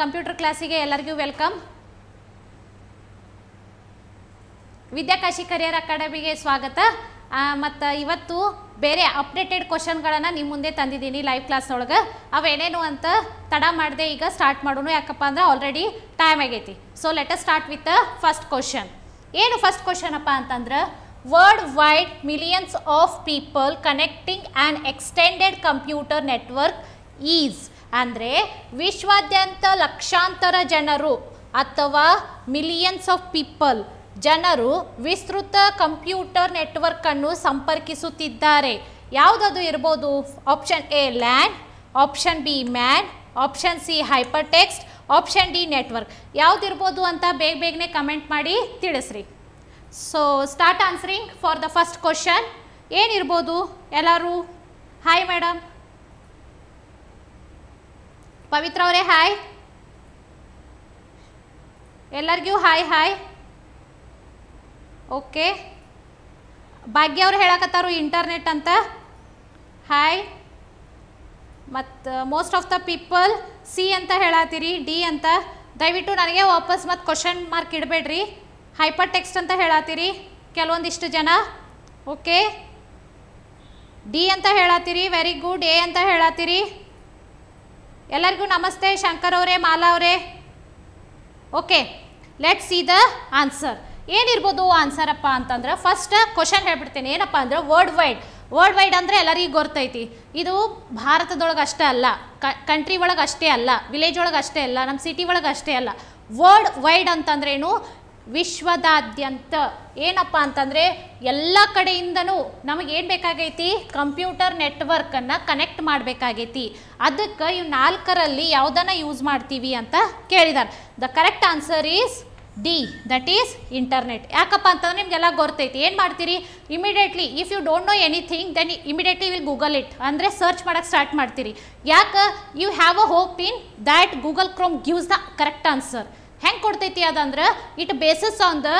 Computer ಕ್ಲಾಸಿಗೆ ಎಲ್ಲರಿಗೂ welcome Vidyakashi career ಅಕಾಡೆಮಿಗೆ ಸ್ವಾಗತ ಮತ್ತು ಇವತ್ತು ಬೇರೆ ಅಪ್ಡೇಟೆಡ್ ಕ್ವಶನ್ಗಳನ್ನು ನಿಮ್ಮ ಮುಂದೆ ತಂದಿದ್ದೀನಿ ಲೈವ್ ಕ್ಲಾಸ್ ಕ್ಲಾಸ್ನೊಳಗೆ ಅವೇನೇನು ಅಂತ ತಡ ಮಾಡದೆ ಈಗ ಸ್ಟಾರ್ಟ್ ಮಾಡೋಣ ಯಾಕಪ್ಪ ಅಂದ್ರೆ ಆಲ್ರೆಡಿ ಟೈಮ್ ಆಗೈತಿ so let us start with first question ಏನು ಫಸ್ಟ್ ಅಪ್ಪ ಅಂತಂದ್ರೆ world wide millions of people connecting and extended computer network is ಅಂದರೆ ವಿಶ್ವಾದ್ಯಂತ ಲಕ್ಷಾಂತರ ಜನರು ಅಥವಾ ಮಿಲಿಯನ್ಸ್ ಆಫ್ ಪೀಪಲ್ ಜನರು ವಿಸ್ತೃತ ಕಂಪ್ಯೂಟರ್ ನೆಟ್ವರ್ಕನ್ನು ಸಂಪರ್ಕಿಸುತ್ತಿದ್ದಾರೆ ಯಾವುದದು ಇರ್ಬೋದು option A LAN option B MAN option C hypertext option D network ಯಾವುದಿರ್ಬೋದು ಅಂತ ಬೇಗ ಬೇಗನೆ ಕಮೆಂಟ್ ಮಾಡಿ ತಿಳಿಸ್ರಿ so start answering for the first question ಏನಿರ್ಬೋದು ಎಲ್ಲರೂ ಹಾಯ್ ಮೇಡಮ್ ಪವಿತ್ರ ಅವರೇ ಹಾಯ್ ಎಲ್ಲರಿಗೂ ಹಾಯ್ ಹಾಯ್ ಓಕೆ ಭಾಗ್ಯ ಅವ್ರು ಹೇಳಕತ್ತಾರು ಇಂಟರ್ನೆಟ್ ಅಂತ ಹಾಯ್ ಮತ್ತು most of the people C ಅಂತ ಹೇಳತ್ತೀರಿ ಡಿ ಅಂತ ದಯವಿಟ್ಟು ನನಗೆ ವಾಪಸ್ ಮತ್ತು ಕ್ವಶನ್ ಮಾರ್ಕ್ ಇಡಬೇಡ್ರಿ ಹೈಪರ್ ಟೆಕ್ಸ್ಟ್ ಅಂತ ಹೇಳತ್ತೀರಿ ಕೆಲವೊಂದಿಷ್ಟು ಜನ ಓಕೆ ಡಿ ಅಂತ ಹೇಳತ್ತೀರಿ ವೆರಿ ಗುಡ್ ಎ ಅಂತ ಹೇಳತ್ತೀರಿ ಎಲ್ಲರಿಗೂ ನಮಸ್ತೆ ಶಂಕರ್ ಅವರೇ ಮಾಲಾ ಅವರೇ okay let see the answer ಏನಿರ್ಬೋದು ಆನ್ಸರಪ್ಪ ಅಂತಂದ್ರೆ ಫಸ್ಟ್ ಕ್ವಶನ್ ಹೇಳ್ಬಿಡ್ತೀನಿ ಏನಪ್ಪ ಅಂದ್ರೆ ವರ್ಲ್ಡ್ ವೈಡ್ ವರ್ಲ್ಡ್ ವೈಡ್ ಅಂದರೆ ಎಲ್ಲರಿಗೂ ಗೊತ್ತೈತಿ ಇದು ಭಾರತದೊಳಗೆ ಅಷ್ಟೇ ಅಲ್ಲ ಕಂಟ್ರಿ ಒಳಗೆ ಅಷ್ಟೇ ಅಲ್ಲ ವಿಲೇಜ್ ಒಳಗೆ ಅಷ್ಟೇ ಅಲ್ಲ ನಮ್ಮ ಸಿಟಿ ಒಳಗೆ ಅಷ್ಟೇ ಅಲ್ಲ ವರ್ಲ್ಡ್ ವೈಡ್ ಅಂತಂದ್ರೇನು ವಿಶ್ವದಾದ್ಯಂತ ಏನಪ್ಪ ಅಂತಂದರೆ ಎಲ್ಲ ಕಡೆಯಿಂದನೂ ನಮಗೇನು ಬೇಕಾಗೈತಿ ಕಂಪ್ಯೂಟರ್ ನೆಟ್ವರ್ಕನ್ನು ಕನೆಕ್ಟ್ ಮಾಡಬೇಕಾಗೈತಿ ಅದಕ್ಕೆ ಇವು ನಾಲ್ಕರಲ್ಲಿ ಯಾವುದನ್ನು ಯೂಸ್ ಮಾಡ್ತೀವಿ ಅಂತ ಕೇಳಿದ್ದಾರೆ the correct answer is D that is internet ಯಾಕಪ್ಪ ಅಂತಂದ್ರೆ ನಿಮ್ಗೆಲ್ಲ ಗೊತ್ತೈತಿ ಏನು ಮಾಡ್ತೀರಿ immediately if you don't know anything then immediately will Google it ಅಂದರೆ ಸರ್ಚ್ ಮಾಡೋಕ್ಕೆ ಸ್ಟಾರ್ಟ್ ಮಾಡ್ತೀರಿ ಯಾಕೆ you have a hope in that Google Chrome gives the correct answer ಹೆಂಗೆ ಕೊಡ್ತೈತಿ ಅದಂದ್ರೆ it bases on the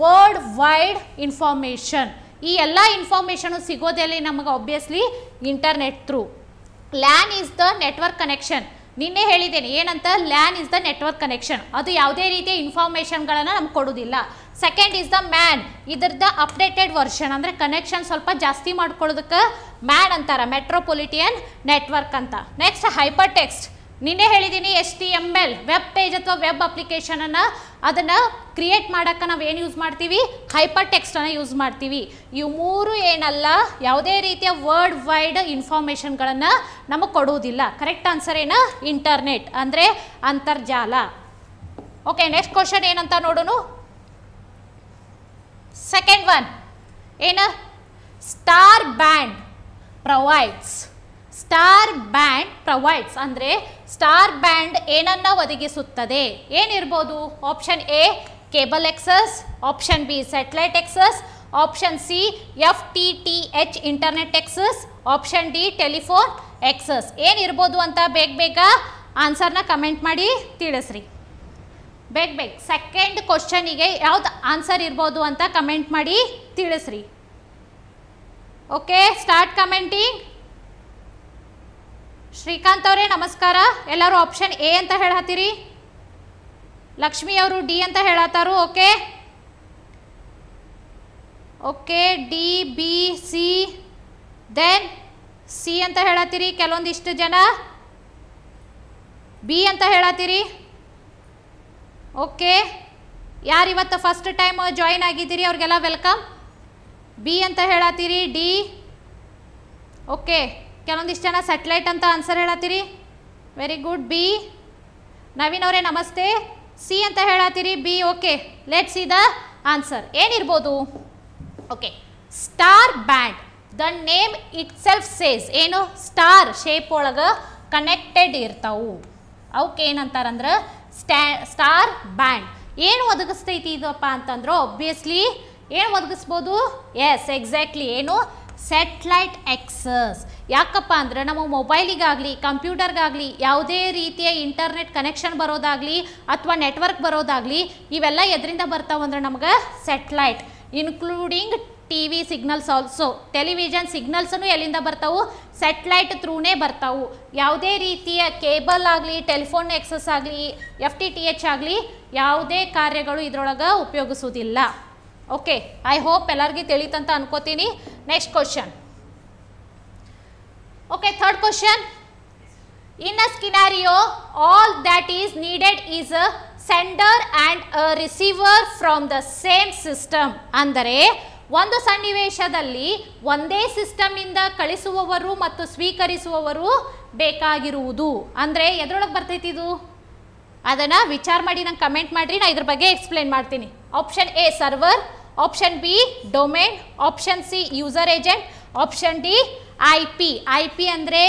world wide information ಈ ಎಲ್ಲ information ಸಿಗೋದೆಲ್ಲಿ ನಮಗೆ obviously internet through LAN is the network connection ನಿನ್ನೆ ಹೇಳಿದ್ದೇನೆ ಏನಂತ LAN is the network connection ಅದು ಯಾವುದೇ ರೀತಿಯ ಇನ್ಫಾರ್ಮೇಷನ್ಗಳನ್ನು ನಮ್ಗೆ ಕೊಡೋದಿಲ್ಲ ಸೆಕೆಂಡ್ ಇಸ್ ದ ಮ್ಯಾನ್ ಇದರದ ಅಪ್ಡೇಟೆಡ್ ವರ್ಷನ್ ಅಂದರೆ ಕನೆಕ್ಷನ್ ಸ್ವಲ್ಪ ಜಾಸ್ತಿ ಮಾಡ್ಕೊಳ್ಳೋದಕ್ಕೆ ಮ್ಯಾನ್ ಅಂತಾರೆ ಮೆಟ್ರೋಪೊಲಿಟಿಯನ್ ನೆಟ್ವರ್ಕ್ ಅಂತ ನೆಕ್ಸ್ಟ್ ಹೈಪರ್ ಟೆಕ್ಸ್ಟ್ ನಿನ್ನೆ ಹೇಳಿದ್ದೀನಿ HTML web page ಅಥವಾ ವೆಬ್ ಅಪ್ಲಿಕೇಶನನ್ನು ಅದನ್ನು ಕ್ರಿಯೇಟ್ ಮಾಡೋಕ್ಕೆ ನಾವು ಏನು ಯೂಸ್ ಮಾಡ್ತೀವಿ ಹೈಪರ್ ಟೆಕ್ಸ್ಟನ್ನು ಯೂಸ್ ಮಾಡ್ತೀವಿ ಇವು ಮೂರು ಏನಲ್ಲ ಯಾವುದೇ ರೀತಿಯ ವರ್ಲ್ಡ್ ವೈಡ್ ಇನ್ಫಾರ್ಮೇಷನ್ಗಳನ್ನು ನಮಗೆ ಕೊಡುವುದಿಲ್ಲ ಕರೆಕ್ಟ್ ಆನ್ಸರ್ ಏನು ಇಂಟರ್ನೆಟ್ ಅಂದರೆ ಅಂತರ್ಜಾಲ ಓಕೆ ನೆಕ್ಸ್ಟ್ ಕ್ವಶನ್ ಏನಂತ ನೋಡೋಣ ಸೆಕೆಂಡ್ ಒನ್ ಏನು star band provides star band provides ಅಂದರೆ ಸ್ಟಾರ್ ಬ್ಯಾಂಡ್ ಏನನ್ನ ಒದಗಿಸುತ್ತದೆ ಏನಿರ್ಬೋದು option A cable access option B satellite access option C F T T H internet access option D telephone access ಏನಿರ್ಬೋದು ಅಂತ ಬೇಗ ಬೇಗ ಆನ್ಸರ್ನ ಕಮೆಂಟ್ ಮಾಡಿ ತಿಳಿಸ್ರಿ ಬೇಗ ಬೇಗ ಸೆಕೆಂಡ್ ಕ್ವಶನಿಗೆ ಯಾವ್ದು ಆನ್ಸರ್ ಇರ್ಬೋದು ಅಂತ ಕಮೆಂಟ್ ಮಾಡಿ ತಿಳಿಸ್ರಿ ಓಕೆ ಸ್ಟಾರ್ಟ್ ಕಮೆಂಟಿಂಗ್ ಶ್ರೀಕಾಂತ್ ಅವರೇ ನಮಸ್ಕಾರ ಎಲ್ಲರೂ ಆಪ್ಷನ್ ಎ ಅಂತ ಹೇಳತ್ತೀರಿ ಲಕ್ಷ್ಮಿ ಅವರು ಡಿ ಅಂತ ಹೇಳತ್ತಾರು okay okay D B C then C ಅಂತ ಹೇಳತ್ತೀರಿ ಕೆಲವೊಂದಿಷ್ಟು ಜನ ಬಿ ಅಂತ ಹೇಳತ್ತೀರಿ ಓಕೆ ಯಾರು ಇವತ್ತು ಫಸ್ಟ್ ಟೈಮ್ ಜಾಯಿನ್ ಆಗಿದ್ದೀರಿ ಅವ್ರಿಗೆಲ್ಲ ವೆಲ್ಕಮ್ ಬಿ ಅಂತ ಹೇಳತ್ತೀರಿ ಡಿ ಓಕೆ ಕೆಲವೊಂದಿಷ್ಟು ಜನ ಸ್ಯಾಟಲೈಟ್ ಅಂತ ಆನ್ಸರ್ ಹೇಳತ್ತೀರಿ ವೆರಿ ಗುಡ್ ಬಿ ನವೀನ್ ಅವರೇ ನಮಸ್ತೆ ಸಿ ಅಂತ ಹೇಳತ್ತೀರಿ B okay let's see the answer ಏನಿರ್ಬೋದು okay star band the name itself says ಏನು ಸ್ಟಾರ್ ಶೇಪ್ ಒಳಗೆ ಕನೆಕ್ಟೆಡ್ ಇರ್ತಾವು ಅವಕ್ಕೆ ಏನಂತಾರಂದ್ರೆ ಸ್ಟಾ ಸ್ಟಾರ್ ಬ್ಯಾಂಡ್ ಏನು ಒದಗಿಸ್ತೈತಿ ಇದಪ್ಪ ಅಂತಂದ್ರೆ ಒಬ್ವಿಯಸ್ಲಿ ಏನು ಒದಗಿಸ್ಬೋದು ಎಸ್ ಎಕ್ಸಾಕ್ಟ್ಲಿ ಏನು ಸ್ಯಾಟ್ಲೈಟ್ ಎಕ್ಸಸ್ ಯಾಕಪ್ಪ ಅಂದರೆ ನಮ್ಮ ಮೊಬೈಲಿಗಾಗಲಿ ಕಂಪ್ಯೂಟರ್ಗಾಗಲಿ ಯಾವುದೇ ರೀತಿಯ ಇಂಟರ್ನೆಟ್ ಕನೆಕ್ಷನ್ ಬರೋದಾಗಲಿ ಅಥವಾ ನೆಟ್ವರ್ಕ್ ಬರೋದಾಗಲಿ ಇವೆಲ್ಲ ಎದರಿಂದ ಬರ್ತಾವಂದ್ರೆ ನಮ್ಗೆ satellite including T V signals also television ಸಿಗ್ನಲ್ಸನ್ನು ಎಲ್ಲಿಂದ ಬರ್ತಾವು ಸೆಟ್ಲೈಟ್ ಥ್ರೂನೇ ಬರ್ತಾವು ಯಾವುದೇ ರೀತಿಯ ಕೇಬಲ್ ಆಗಲಿ ಟೆಲಿಫೋನ್ ಎಕ್ಸಸ್ ಆಗಲಿ ಎಫ್ ಟಿ ಟಿ ಎಚ್ ಆಗಲಿ ಯಾವುದೇ ಕಾರ್ಯಗಳು ಇದರೊಳಗೆ ಉಪಯೋಗಿಸೋದಿಲ್ಲ ಓಕೆ ಐ ಹೋಪ್ ಎಲ್ಲರಿಗೂ ತಿಳಿತಂತ ಅನ್ಕೋತೀನಿ next question okay third question in a scenario all that is needed is a sender and a receiver from the same system. ಅಂದರೆ ಒಂದು ಸನ್ನಿವೇಶದಲ್ಲಿ ಒಂದೇ ಸಿಸ್ಟಮ್ನಿಂದ ಕಳಿಸುವವರು ಮತ್ತು ಸ್ವೀಕರಿಸುವವರು ಬೇಕಾಗಿರುವುದು ಅಂದರೆ ಎದ್ರೊಳಗೆ ಬರ್ತೈತಿ ಇದು ಅದನ್ನು ವಿಚಾರ ಮಾಡಿ ನಂಗೆ ಕಮೆಂಟ್ ಮಾಡಿರಿ ನಾನು ಇದ್ರ ಬಗ್ಗೆ ಎಕ್ಸ್ಪ್ಲೇನ್ ಮಾಡ್ತೀನಿ option A server option B domain option C user agent option D I P I P ಅಂದರೆ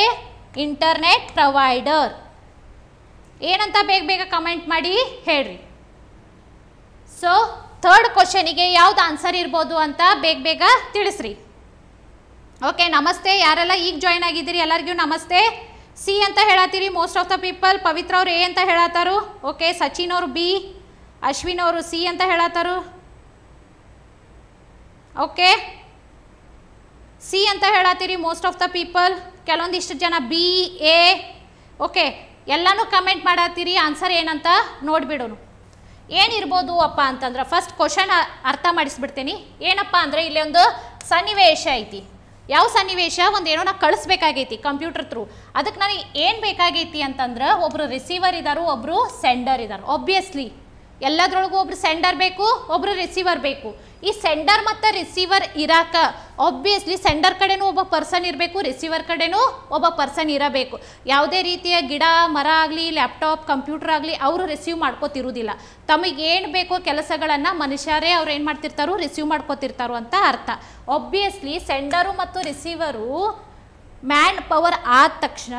ಇಂಟರ್ನೆಟ್ ಪ್ರೊವೈಡರ್ ಏನಂತ ಬೇಗ ಬೇಗ ಕಮೆಂಟ್ ಮಾಡಿ ಹೇಳ್ರಿ ಸೊ ಥರ್ಡ್ ಕ್ವಶನಿಗೆ ಯಾವ್ದು ಆನ್ಸರ್ ಇರ್ಬೋದು ಅಂತ ಬೇಗ ಬೇಗ ತಿಳಿಸ್ರಿ ಓಕೆ ನಮಸ್ತೆ ಯಾರೆಲ್ಲ ಈಗ ಜಾಯ್ನ್ ಆಗಿದ್ದೀರಿ ಎಲ್ಲರಿಗೂ ನಮಸ್ತೆ ಸಿ ಅಂತ ಹೇಳತ್ತೀರಿ most of the people Pavitra ಅವರು ಎ ಅಂತ ಹೇಳತ್ತಾರು ಓಕೆ ಸಚಿನ್ ಅವರು ಬಿ ಅಶ್ವಿನ್ ಅವರು ಸಿ ಅಂತ ಹೇಳತ್ತಾರು ಓಕೆ ಸಿ ಅಂತ ಹೇಳತ್ತೀರಿ ಮೋಸ್ಟ್ ಆಫ್ ದ ಪೀಪಲ್ ಕೆಲವೊಂದಿಷ್ಟು ಜನ ಬಿ ಎ ಓಕೆ ಎಲ್ಲನೂ ಕಮೆಂಟ್ ಮಾಡತ್ತೀರಿ ಆನ್ಸರ್ ಏನಂತ ನೋಡಿಬಿಡೋನು ಏನಿರ್ಬೋದು ಅಪ್ಪ ಅಂತಂದ್ರೆ ಫಸ್ಟ್ ಕ್ವಶನ್ ಅರ್ಥ ಮಾಡಿಸ್ಬಿಡ್ತೀನಿ ಏನಪ್ಪ ಅಂದರೆ ಇಲ್ಲಿ ಒಂದು ಸನ್ನಿವೇಶ ಐತಿ ಯಾವ ಸನ್ನಿವೇಶ ಒಂದು ಏನೋ ನಾ ಕಳಿಸ್ಬೇಕಾಗೈತಿ ಕಂಪ್ಯೂಟರ್ ಥ್ರೂ ಅದಕ್ಕೆ ನನಗೆ ಏನು ಬೇಕಾಗೈತಿ ಅಂತಂದ್ರೆ ಒಬ್ಬರು ರಿಸೀವರ್ ಇದ್ದಾರೋ ಒಬ್ಬರು ಸೆಂಡರ್ ಇದ್ದಾರೆ ಒಬ್ವಿಯಸ್ಲಿ ಎಲ್ಲದ್ರೊಳಗೂ ಒಬ್ರು ಸೆಂಡರ್ ಬೇಕು ಒಬ್ರು ರಿಸೀವರ್ ಬೇಕು ಈ ಸೆಂಡರ್ ಮತ್ತು ರಿಸೀವರ್ ಇರಾಕ ಆಬ್ವಿಯಸ್ಲಿ ಸೆಂಡರ್ ಕಡೆನೂ ಒಬ್ಬ ಪರ್ಸನ್ ಇರಬೇಕು ರಿಸೀವರ್ ಕಡೆನೂ ಒಬ್ಬ ಪರ್ಸನ್ ಇರಬೇಕು ಯಾವುದೇ ರೀತಿಯ ಗಿಡ ಮರ ಆಗಲಿ ಲ್ಯಾಪ್ಟಾಪ್ ಕಂಪ್ಯೂಟರ್ ಆಗಲಿ ಅವರು ರಿಸೀವ್ ಮಾಡ್ಕೊತಿರೋದಿಲ್ಲ ತಮಗೆ ಏನು ಬೇಕೋ ಕೆಲಸಗಳನ್ನು ಮನುಷ್ಯರೇ ಅವ್ರು ಏನು ಮಾಡ್ತಿರ್ತಾರೋ ರಿಸೀವ್ ಮಾಡ್ಕೋತಿರ್ತಾರೋ ಅಂತ ಅರ್ಥ ಆಬ್ವಿಯಸ್ಲಿ ಸೆಂಡರು ಮತ್ತು ರಿಸೀವರು ಮ್ಯಾನ್ ಪವರ್ ಆದ ತಕ್ಷಣ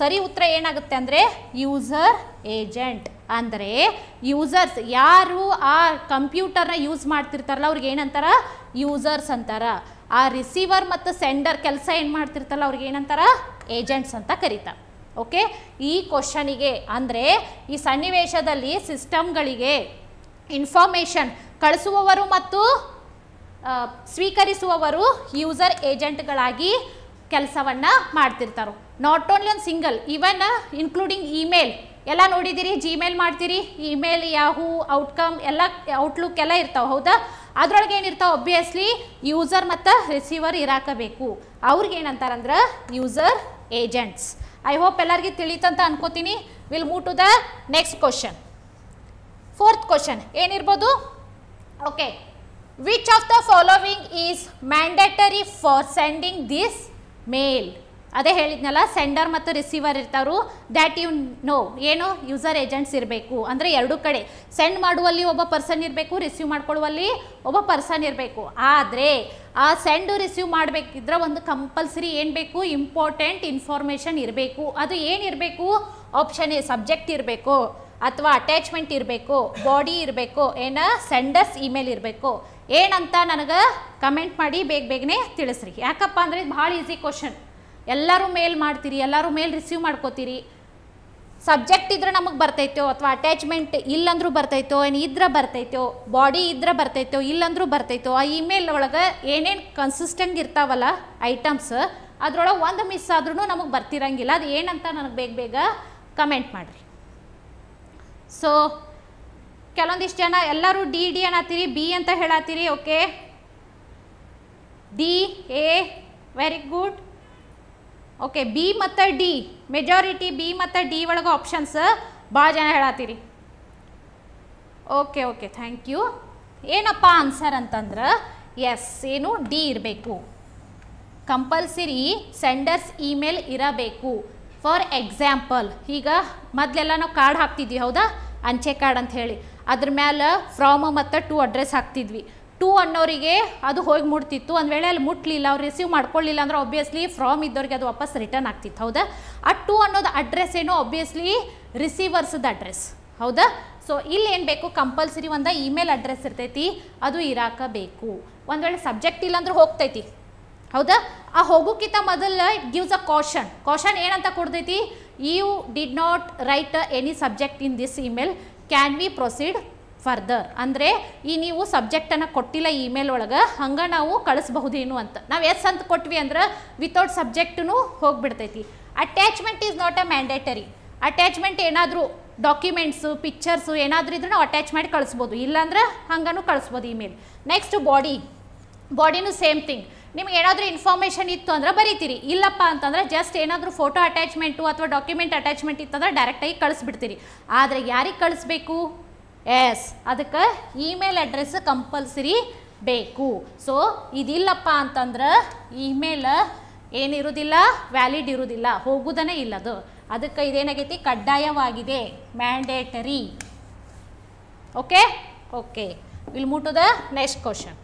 ಸರಿ ಉತ್ತರ ಏನಾಗುತ್ತೆ ಅಂದರೆ ಯೂಸರ್ ಏಜೆಂಟ್ ಅಂದರೆ ಯೂಸರ್ಸ್ ಯಾರು ಆ ಕಂಪ್ಯೂಟರ್ನ ಯೂಸ್ ಮಾಡ್ತಿರ್ತಾರಲ್ಲ ಅವ್ರಿಗೆ ಏನಂತಾರ ಯೂಸರ್ಸ್ ಅಂತಾರ ಆ ರಿಸೀವರ್ ಮತ್ತು ಸೆಂಡರ್ ಕೆಲಸ ಏನು ಮಾಡ್ತಿರ್ತಾರಲ್ಲ ಅವ್ರಿಗೆ ಏನಂತಾರ ಏಜೆಂಟ್ಸ್ ಅಂತ ಕರೀತಾರೆ ಓಕೆ ಈ ಕ್ವಶನಿಗೆ ಅಂದರೆ ಈ ಸನ್ನಿವೇಶದಲ್ಲಿ ಸಿಸ್ಟಮ್ಗಳಿಗೆ ಇನ್ಫಾರ್ಮೇಷನ್ ಕಳಿಸುವವರು ಮತ್ತು ಸ್ವೀಕರಿಸುವವರು ಯೂಸರ್ ಏಜೆಂಟ್ಗಳಾಗಿ ಕೆಲಸವನ್ನು ಮಾಡ್ತಿರ್ತಾರೆ not only one single even including email ಎಲ್ಲ ನೋಡಿದ್ದೀರಿ ಜಿಮೇಲ್ ಮಾಡ್ತೀರಿ ಇಮೇಲ್ ಯಾಹು ಔಟ್ಕಮ್ ಎಲ್ಲ ಔಟ್ಲುಕ್ ಎಲ್ಲ ಇರ್ತಾವೆ ಹೌದಾ ಅದರೊಳಗೆ ಏನಿರ್ತಾವೆ ಒಬ್ವಿಯಸ್ಲಿ ಯೂಸರ್ ಮತ್ತು ರಿಸೀವರ್ ಇರಾಕಬೇಕು ಅವ್ರಿಗೆ ಏನಂತಾರಂದ್ರೆ ಯೂಸರ್ ಏಜೆಂಟ್ಸ್ ಐ ಹೋಪ್ ಎಲ್ಲರಿಗೆ ತಿಳಿತಂತ ಅನ್ಕೋತೀನಿ will move to the next question fourth question ಏನಿರ್ಬೋದು okay which of the following is mandatory for sending this mail ಅದೇ ಹೇಳಿದ್ನಲ್ಲ ಸೆಂಡರ್ ಮತ್ತು ರಿಸೀವರ್ ಇರ್ತಾರು ದ್ಯಾಟ್ ಯು ನೋ ಏನು ಯೂಸರ್ ಏಜೆಂಟ್ಸ್ ಇರಬೇಕು ಅಂದರೆ ಎರಡೂ ಕಡೆ ಸೆಂಡ್ ಮಾಡುವಲ್ಲಿ ಒಬ್ಬ ಪರ್ಸನ್ ಇರಬೇಕು ರಿಸೀವ್ ಮಾಡ್ಕೊಳ್ಳುವಲ್ಲಿ ಒಬ್ಬ ಪರ್ಸನ್ ಇರಬೇಕು ಆದರೆ ಆ ಸೆಂಡು ರಿಸೀವ್ ಮಾಡಬೇಕಿದ್ರೆ ಒಂದು ಕಂಪಲ್ಸರಿ ಏನು ಬೇಕು ಇಂಪಾರ್ಟೆಂಟ್ ಇನ್ಫಾರ್ಮೇಷನ್ ಇರಬೇಕು ಅದು ಏನಿರಬೇಕು ಆಪ್ಷನ್ ಎ ಸಬ್ಜೆಕ್ಟ್ ಇರಬೇಕು ಅಥವಾ ಅಟ್ಯಾಚ್ಮೆಂಟ್ ಇರಬೇಕು ಬಾಡಿ ಇರಬೇಕು ಏನ ಸೆಂಡರ್ಸ್ ಇಮೇಲ್ ಇರಬೇಕು ಏನಂತ ನನಗೆ ಕಮೆಂಟ್ ಮಾಡಿ ಬೇಗ ಬೇಗನೆ ತಿಳಿಸ್ರಿ ಯಾಕಪ್ಪ ಅಂದರೆ ಇದು ಭಾಳ ಈಸಿ ಕ್ವಶನ್ ಎಲ್ಲರೂ ಮೇಲ್ ಮಾಡ್ತೀರಿ ಎಲ್ಲರೂ ಮೇಲ್ ರಿಸೀವ್ ಮಾಡ್ಕೋತೀರಿ ಸಬ್ಜೆಕ್ಟ್ ಇದ್ರೆ ನಮಗೆ ಬರ್ತೈತೋ ಅಥವಾ ಅಟ್ಯಾಚ್ಮೆಂಟ್ ಇಲ್ಲಂದ್ರೂ ಬರ್ತೈತೋ ಏನು ಇದ್ರೆ ಬರ್ತೈತೋ ಬಾಡಿ ಇದ್ರೆ ಬರ್ತೈತೋ ಇಲ್ಲಂದ್ರೂ ಬರ್ತೈತೋ ಆ ಇಮೇಲ್ ಒಳಗೆ ಏನೇನು ಕನ್ಸಿಸ್ಟೆಂಟ್ ಇರ್ತಾವಲ್ಲ ಐಟಮ್ಸ್ ಅದರೊಳಗೆ ಒಂದು ಮಿಸ್ ಆದ್ರೂ ನಮಗೆ ಬರ್ತಿರಂಗಿಲ್ಲ ಅದು ಏನಂತ ನನಗೆ ಬೇಗ ಬೇಗ ಕಮೆಂಟ್ ಮಾಡಿರಿ ಸೊ ಕೆಲವೊಂದಿಷ್ಟು ಜನ ಎಲ್ಲರೂ ಡಿ ಡಿ ಅನ್ನತ್ತೀರಿ ಬಿ ಅಂತ ಹೇಳತ್ತೀರಿ okay D A very good okay B ಮತ್ತು ಡಿ ಮೆಜಾರಿಟಿ ಬಿ ಮತ್ತು ಡಿ ಒಳಗೆ ಆಪ್ಷನ್ಸ್ ಭಾಳ ಜನ ಹೇಳತ್ತೀರಿ ಓಕೆ ಓಕೆ ಥ್ಯಾಂಕ್ ಯು ಏನಪ್ಪ ಆನ್ಸರ್ ಅಂತಂದ್ರೆ ಎಸ್ ಏನು ಡಿ ಇರಬೇಕು ಕಂಪಲ್ಸರಿ ಸೆಂಡರ್ಸ್ ಇಮೇಲ್ ಇರಬೇಕು ಫಾರ್ ಎಕ್ಸಾಂಪಲ್ ಈಗ ಮೊದಲೆಲ್ಲ ನಾವು ಕಾರ್ಡ್ ಹಾಕ್ತಿದ್ವಿ ಹೌದಾ ಅಂಚೆ ಕಾರ್ಡ್ ಅಂತ ಹೇಳಿ ಅದ್ರ ಮ್ಯಾಲ ಫ್ರಾಮ್ ಮತ್ತು ಟು ಅಡ್ರೆಸ್ ಹಾಕ್ತಿದ್ವಿ ಟೂ ಅನ್ನೋರಿಗೆ ಅದು ಹೋಗಿ ಮುಟ್ತಿತ್ತು ಒಂದು ವೇಳೆ ಅಲ್ಲಿ ಮುಟ್ಲಿಲ್ಲ ಅವ್ರು ರಿಸೀವ್ ಮಾಡ್ಕೊಳ್ಳಿಲ್ಲ ಅಂದ್ರೆ ಒಬ್ವಿಯಸ್ಲಿ ಫ್ರಾಮ್ ಇದ್ದವ್ರಿಗೆ ಅದು ವಾಪಸ್ ರಿಟರ್ನ್ ಆಗ್ತಿತ್ತು ಹೌದಾ ಆ ಟೂ ಅನ್ನೋದು ಅಡ್ರೆಸ್ ಏನು ಒಬ್ವಿಯಸ್ಲಿ ರಿಸೀವರ್ಸ್ದು ಅಡ್ರೆಸ್ ಹೌದಾ ಸೊ ಇಲ್ಲಿ ಏನು ಬೇಕು ಕಂಪಲ್ಸರಿ ಒಂದು ಇಮೇಲ್ ಅಡ್ರೆಸ್ ಇರ್ತೈತಿ ಅದು ಇರಾಕಬೇಕು ಒಂದು ವೇಳೆ ಸಬ್ಜೆಕ್ಟ್ ಇಲ್ಲಾಂದ್ರೆ ಹೋಗ್ತೈತಿ ಹೌದಾ ಆ ಹೋಗೋಕ್ಕಿಂತ ಮೊದಲು it gives a caution caution ಏನಂತ ಕೊಡ್ತೈತಿ you did not write any subject in this email can we proceed further ಅಂದರೆ ಈ ನೀವು ಸಬ್ಜೆಕ್ಟನ್ನು ಕೊಟ್ಟಿಲ್ಲ ಇಮೇಲ್ ಒಳಗೆ ಹಂಗೆ ನಾವು ಕಳಿಸ್ಬಹುದೇನು ಅಂತ ನಾವು ಎಸ್ ಅಂತ ಕೊಟ್ವಿ ಅಂದ್ರೆ ವಿತೌಟ್ ಸಬ್ಜೆಕ್ಟೂ ಹೋಗ್ಬಿಡ್ತೈತಿ attachment is not a mandatory attachment ಏನಾದರೂ ಡಾಕ್ಯುಮೆಂಟ್ಸು ಪಿಕ್ಚರ್ಸು ಏನಾದರೂ ಇದ್ರೂ ಅಟ್ಯಾಚ್ ಮಾಡಿ ಕಳಿಸ್ಬೋದು ಇಲ್ಲಾಂದ್ರೆ ಹಂಗೂ ಕಳಿಸ್ಬೋದು ಇಮೇಲ್ ನೆಕ್ಸ್ಟು ಬಾಡಿ ಬಾಡಿನೂ ಸೇಮ್ ಥಿಂಗ್ ನಿಮ್ಗೆ ಏನಾದರೂ ಇನ್ಫಾರ್ಮೇಷನ್ ಇತ್ತು ಅಂದ್ರೆ ಬರೀತೀರಿ ಇಲ್ಲಪ್ಪ ಅಂತಂದ್ರೆ ಜಸ್ಟ್ ಏನಾದರೂ ಫೋಟೋ ಅಟ್ಯಾಚ್ಮೆಂಟು ಅಥವಾ ಡಾಕ್ಯುಮೆಂಟ್ ಅಟ್ಯಾಚ್ಮೆಂಟ್ ಇತ್ತಂದ್ರೆ ಡೈರೆಕ್ಟಾಗಿ ಕಳಿಸ್ಬಿಡ್ತೀರಿ ಆದರೆ ಯಾರಿಗೆ ಕಳಿಸ್ಬೇಕು ಎಸ್ ಅದಕ್ಕೆ ಇಮೇಲ್ ಅಡ್ರೆಸ್ ಕಂಪಲ್ಸರಿ ಬೇಕು ಸೊ ಇದಿಲ್ಲಪ್ಪ ಅಂತಂದ್ರೆ ಇಮೇಲ್ ಏನಿರುವುದಿಲ್ಲ ವ್ಯಾಲಿಡ್ ಇರುವುದಿಲ್ಲ ಇಲ್ಲ ಅದು ಅದಕ್ಕೆ ಇದೇನಾಗೈತಿ ಕಡ್ಡಾಯವಾಗಿದೆ mandatory okay okay will move to the next question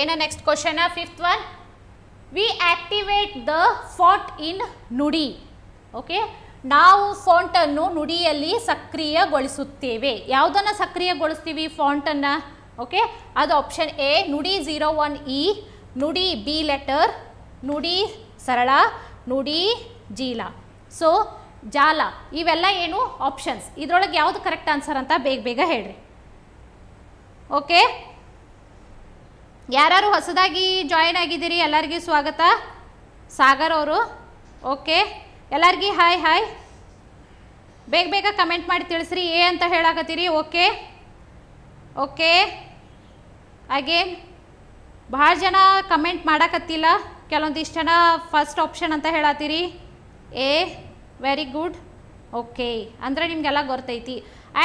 ಏನ next question fifth one we activate the font in Nudi okay ನಾವು ಫೋಂಟನ್ನು ನುಡಿಯಲ್ಲಿ ಸಕ್ರಿಯಗೊಳಿಸುತ್ತೇವೆ ಯಾವುದನ್ನು ಸಕ್ರಿಯಗೊಳಿಸ್ತೀವಿ ಫಾಂಟನ್ನು ಓಕೆ ಅದು option A Nudi zero one E Nudi B letter Nudi Sarala ನುಡಿ ಜೀಲ ಸೊ ಜಾಲ ಇವೆಲ್ಲ ಏನು ಆಪ್ಷನ್ಸ್ ಇದರೊಳಗೆ ಯಾವುದು ಕರೆಕ್ಟ್ ಆನ್ಸರ್ ಅಂತ ಬೇಗ ಬೇಗ ಹೇಳ್ರಿ ಓಕೆ ಯಾರು ಹೊಸದಾಗಿ ಜಾಯಿನ್ ಆಗಿದ್ದೀರಿ ಎಲ್ಲರಿಗೂ ಸ್ವಾಗತ ಸಾಗರ್ ಅವರು ಓಕೆ ಎಲ್ಲರಿಗೆ ಹಾಯ್ ಹಾಯ್ ಬೇಗ ಬೇಗ ಕಮೆಂಟ್ ಮಾಡಿ ತಿಳಿಸ್ರಿ ಏ ಅಂತ ಹೇಳಾಕತ್ತೀರಿ ಓಕೆ ಓಕೆ ಅಗೇನ್ ಭಾಳ ಜನ ಕಮೆಂಟ್ ಮಾಡಕತ್ತಿಲ್ಲ ಕೆಲವೊಂದಿಷ್ಟು ಜನ ಫಸ್ಟ್ ಆಪ್ಷನ್ ಅಂತ ಹೇಳತ್ತೀರಿ ಎ ವೆರಿ ಗುಡ್ ಓಕೆ ಅಂದರೆ ನಿಮಗೆಲ್ಲ ಗೊತ್ತೈತಿ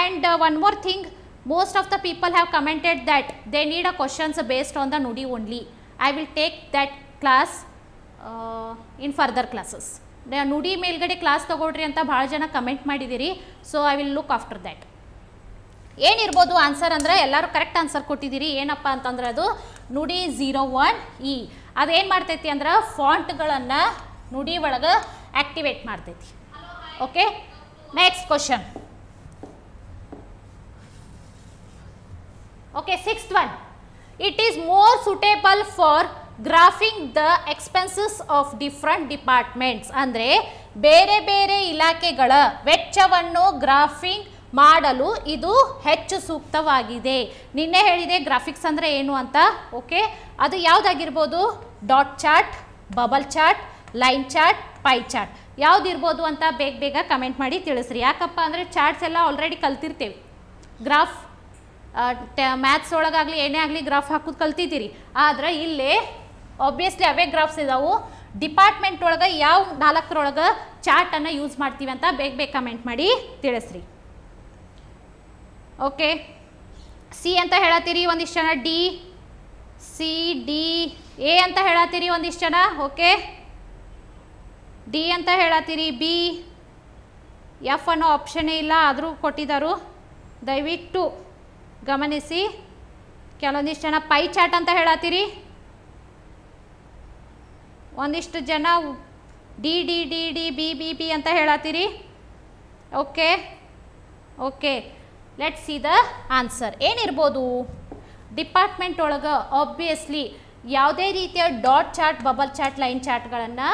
and one more thing most of the people have commented that they need a questions based on the Nudi only I will take that class in further classes Nudi ಮೇಲ್ಗಡೆ class ತೊಗೊಳ್ರಿ ಅಂತ ಭಾಳ ಜನ comment ಮಾಡಿದ್ದೀರಿ so I will look after that ಏನಿರ್ಬೋದು answer ಅಂದರೆ ಎಲ್ಲರೂ correct answer ಕೊಟ್ಟಿದ್ದೀರಿ ಏನಪ್ಪ ಅಂತಂದ್ರೆ ಅದು ನುಡಿ ಝೀರೋ ಒನ್ ಇ ಅದೇನು ಮಾಡ್ತೈತಿ ಅಂದ್ರೆ ಫಾಂಟ್ಗಳನ್ನು ನುಡಿ ಒಳಗೆ ಆ್ಯಕ್ಟಿವೇಟ್ ಮಾಡ್ತೈತಿ okay next question okay sixth one it is more suitable for graphing the expenses of different departments ಅಂದರೆ ಬೇರೆ ಬೇರೆ ಇಲಾಖೆಗಳ ವೆಚ್ಚವನ್ನು ಗ್ರಾಫಿಂಗ್ ಮಾಡಲು ಇದು ಹೆಚ್ಚು ಸೂಕ್ತವಾಗಿದೆ ನಿನ್ನೆ ಹೇಳಿದೆ ಗ್ರಾಫಿಕ್ಸ್ ಅಂದರೆ ಏನು ಅಂತ ಓಕೆ ಅದು ಯಾವುದಾಗಿರ್ಬೋದು dot chart bubble chart line chart pie chart ಯಾವುದಿರ್ಬೋದು ಅಂತ ಬೇಗ ಬೇಗ ಕಮೆಂಟ್ ಮಾಡಿ ತಿಳಿಸ್ರಿ ಯಾಕಪ್ಪ ಅಂದರೆ ಚಾರ್ಟ್ಸ್ ಎಲ್ಲ ಆಲ್ರೆಡಿ ಕಲ್ತಿರ್ತೇವೆ ಗ್ರಾಫ್ ಮ್ಯಾಥ್ಸ್ ಒಳಗಾಗಲಿ ಏನೇ ಆಗಲಿ ಗ್ರಾಫ್ ಹಾಕೋದು ಕಲ್ತಿದ್ದೀರಿ ಆದರೆ ಇಲ್ಲೇ ಆಬ್ವಿಯಸ್ಲಿ ಅವೇ ಗ್ರಾಫ್ಸ್ ಇದಾವೆ ಡಿಪಾರ್ಟ್ಮೆಂಟ್ ಒಳಗೆ ಯಾವ ನಾಲ್ಕರೊಳಗೆ ಚಾರ್ಟನ್ನು ಯೂಸ್ ಮಾಡ್ತೀವಿ ಅಂತ ಬೇಗ ಬೇಗ ಕಮೆಂಟ್ ಮಾಡಿ ತಿಳಿಸ್ರಿ ಓಕೆ ಸಿ ಅಂತ ಹೇಳತ್ತೀರಿ ಒಂದಿಷ್ಟು ಜನ ಡಿ ಸಿ ಡಿ ಎ ಅಂತ ಹೇಳತ್ತೀರಿ ಒಂದಿಷ್ಟು ಜನ ಓಕೆ ಡಿ ಅಂತ ಹೇಳತ್ತೀರಿ ಬಿ ಎಫ್ ಅನ್ನೋ ಆಪ್ಷನ್ನೇ ಇಲ್ಲ ಆದರೂ ಕೊಟ್ಟಿದ್ದಾರು ದಯವಿಟ್ಟು ಗಮನಿಸಿ ಕೆಲವೊಂದಿಷ್ಟು ಜನ ಪೈ ಚಾಟ್ ಅಂತ ಹೇಳತ್ತೀರಿ ಒಂದಿಷ್ಟು ಜನ D D D D B B B ಅಂತ ಹೇಳತ್ತೀರಿ okay okay let see the answer ಏನಿರ್ಬೋದು ಡಿಪಾರ್ಟ್ಮೆಂಟ್ ಒಳಗೆ ಆಬ್ವಿಯಸ್ಲಿ ಯಾವುದೇ ರೀತಿಯ dot chart bubble chart line ಚಾಟ್ಗಳನ್ನು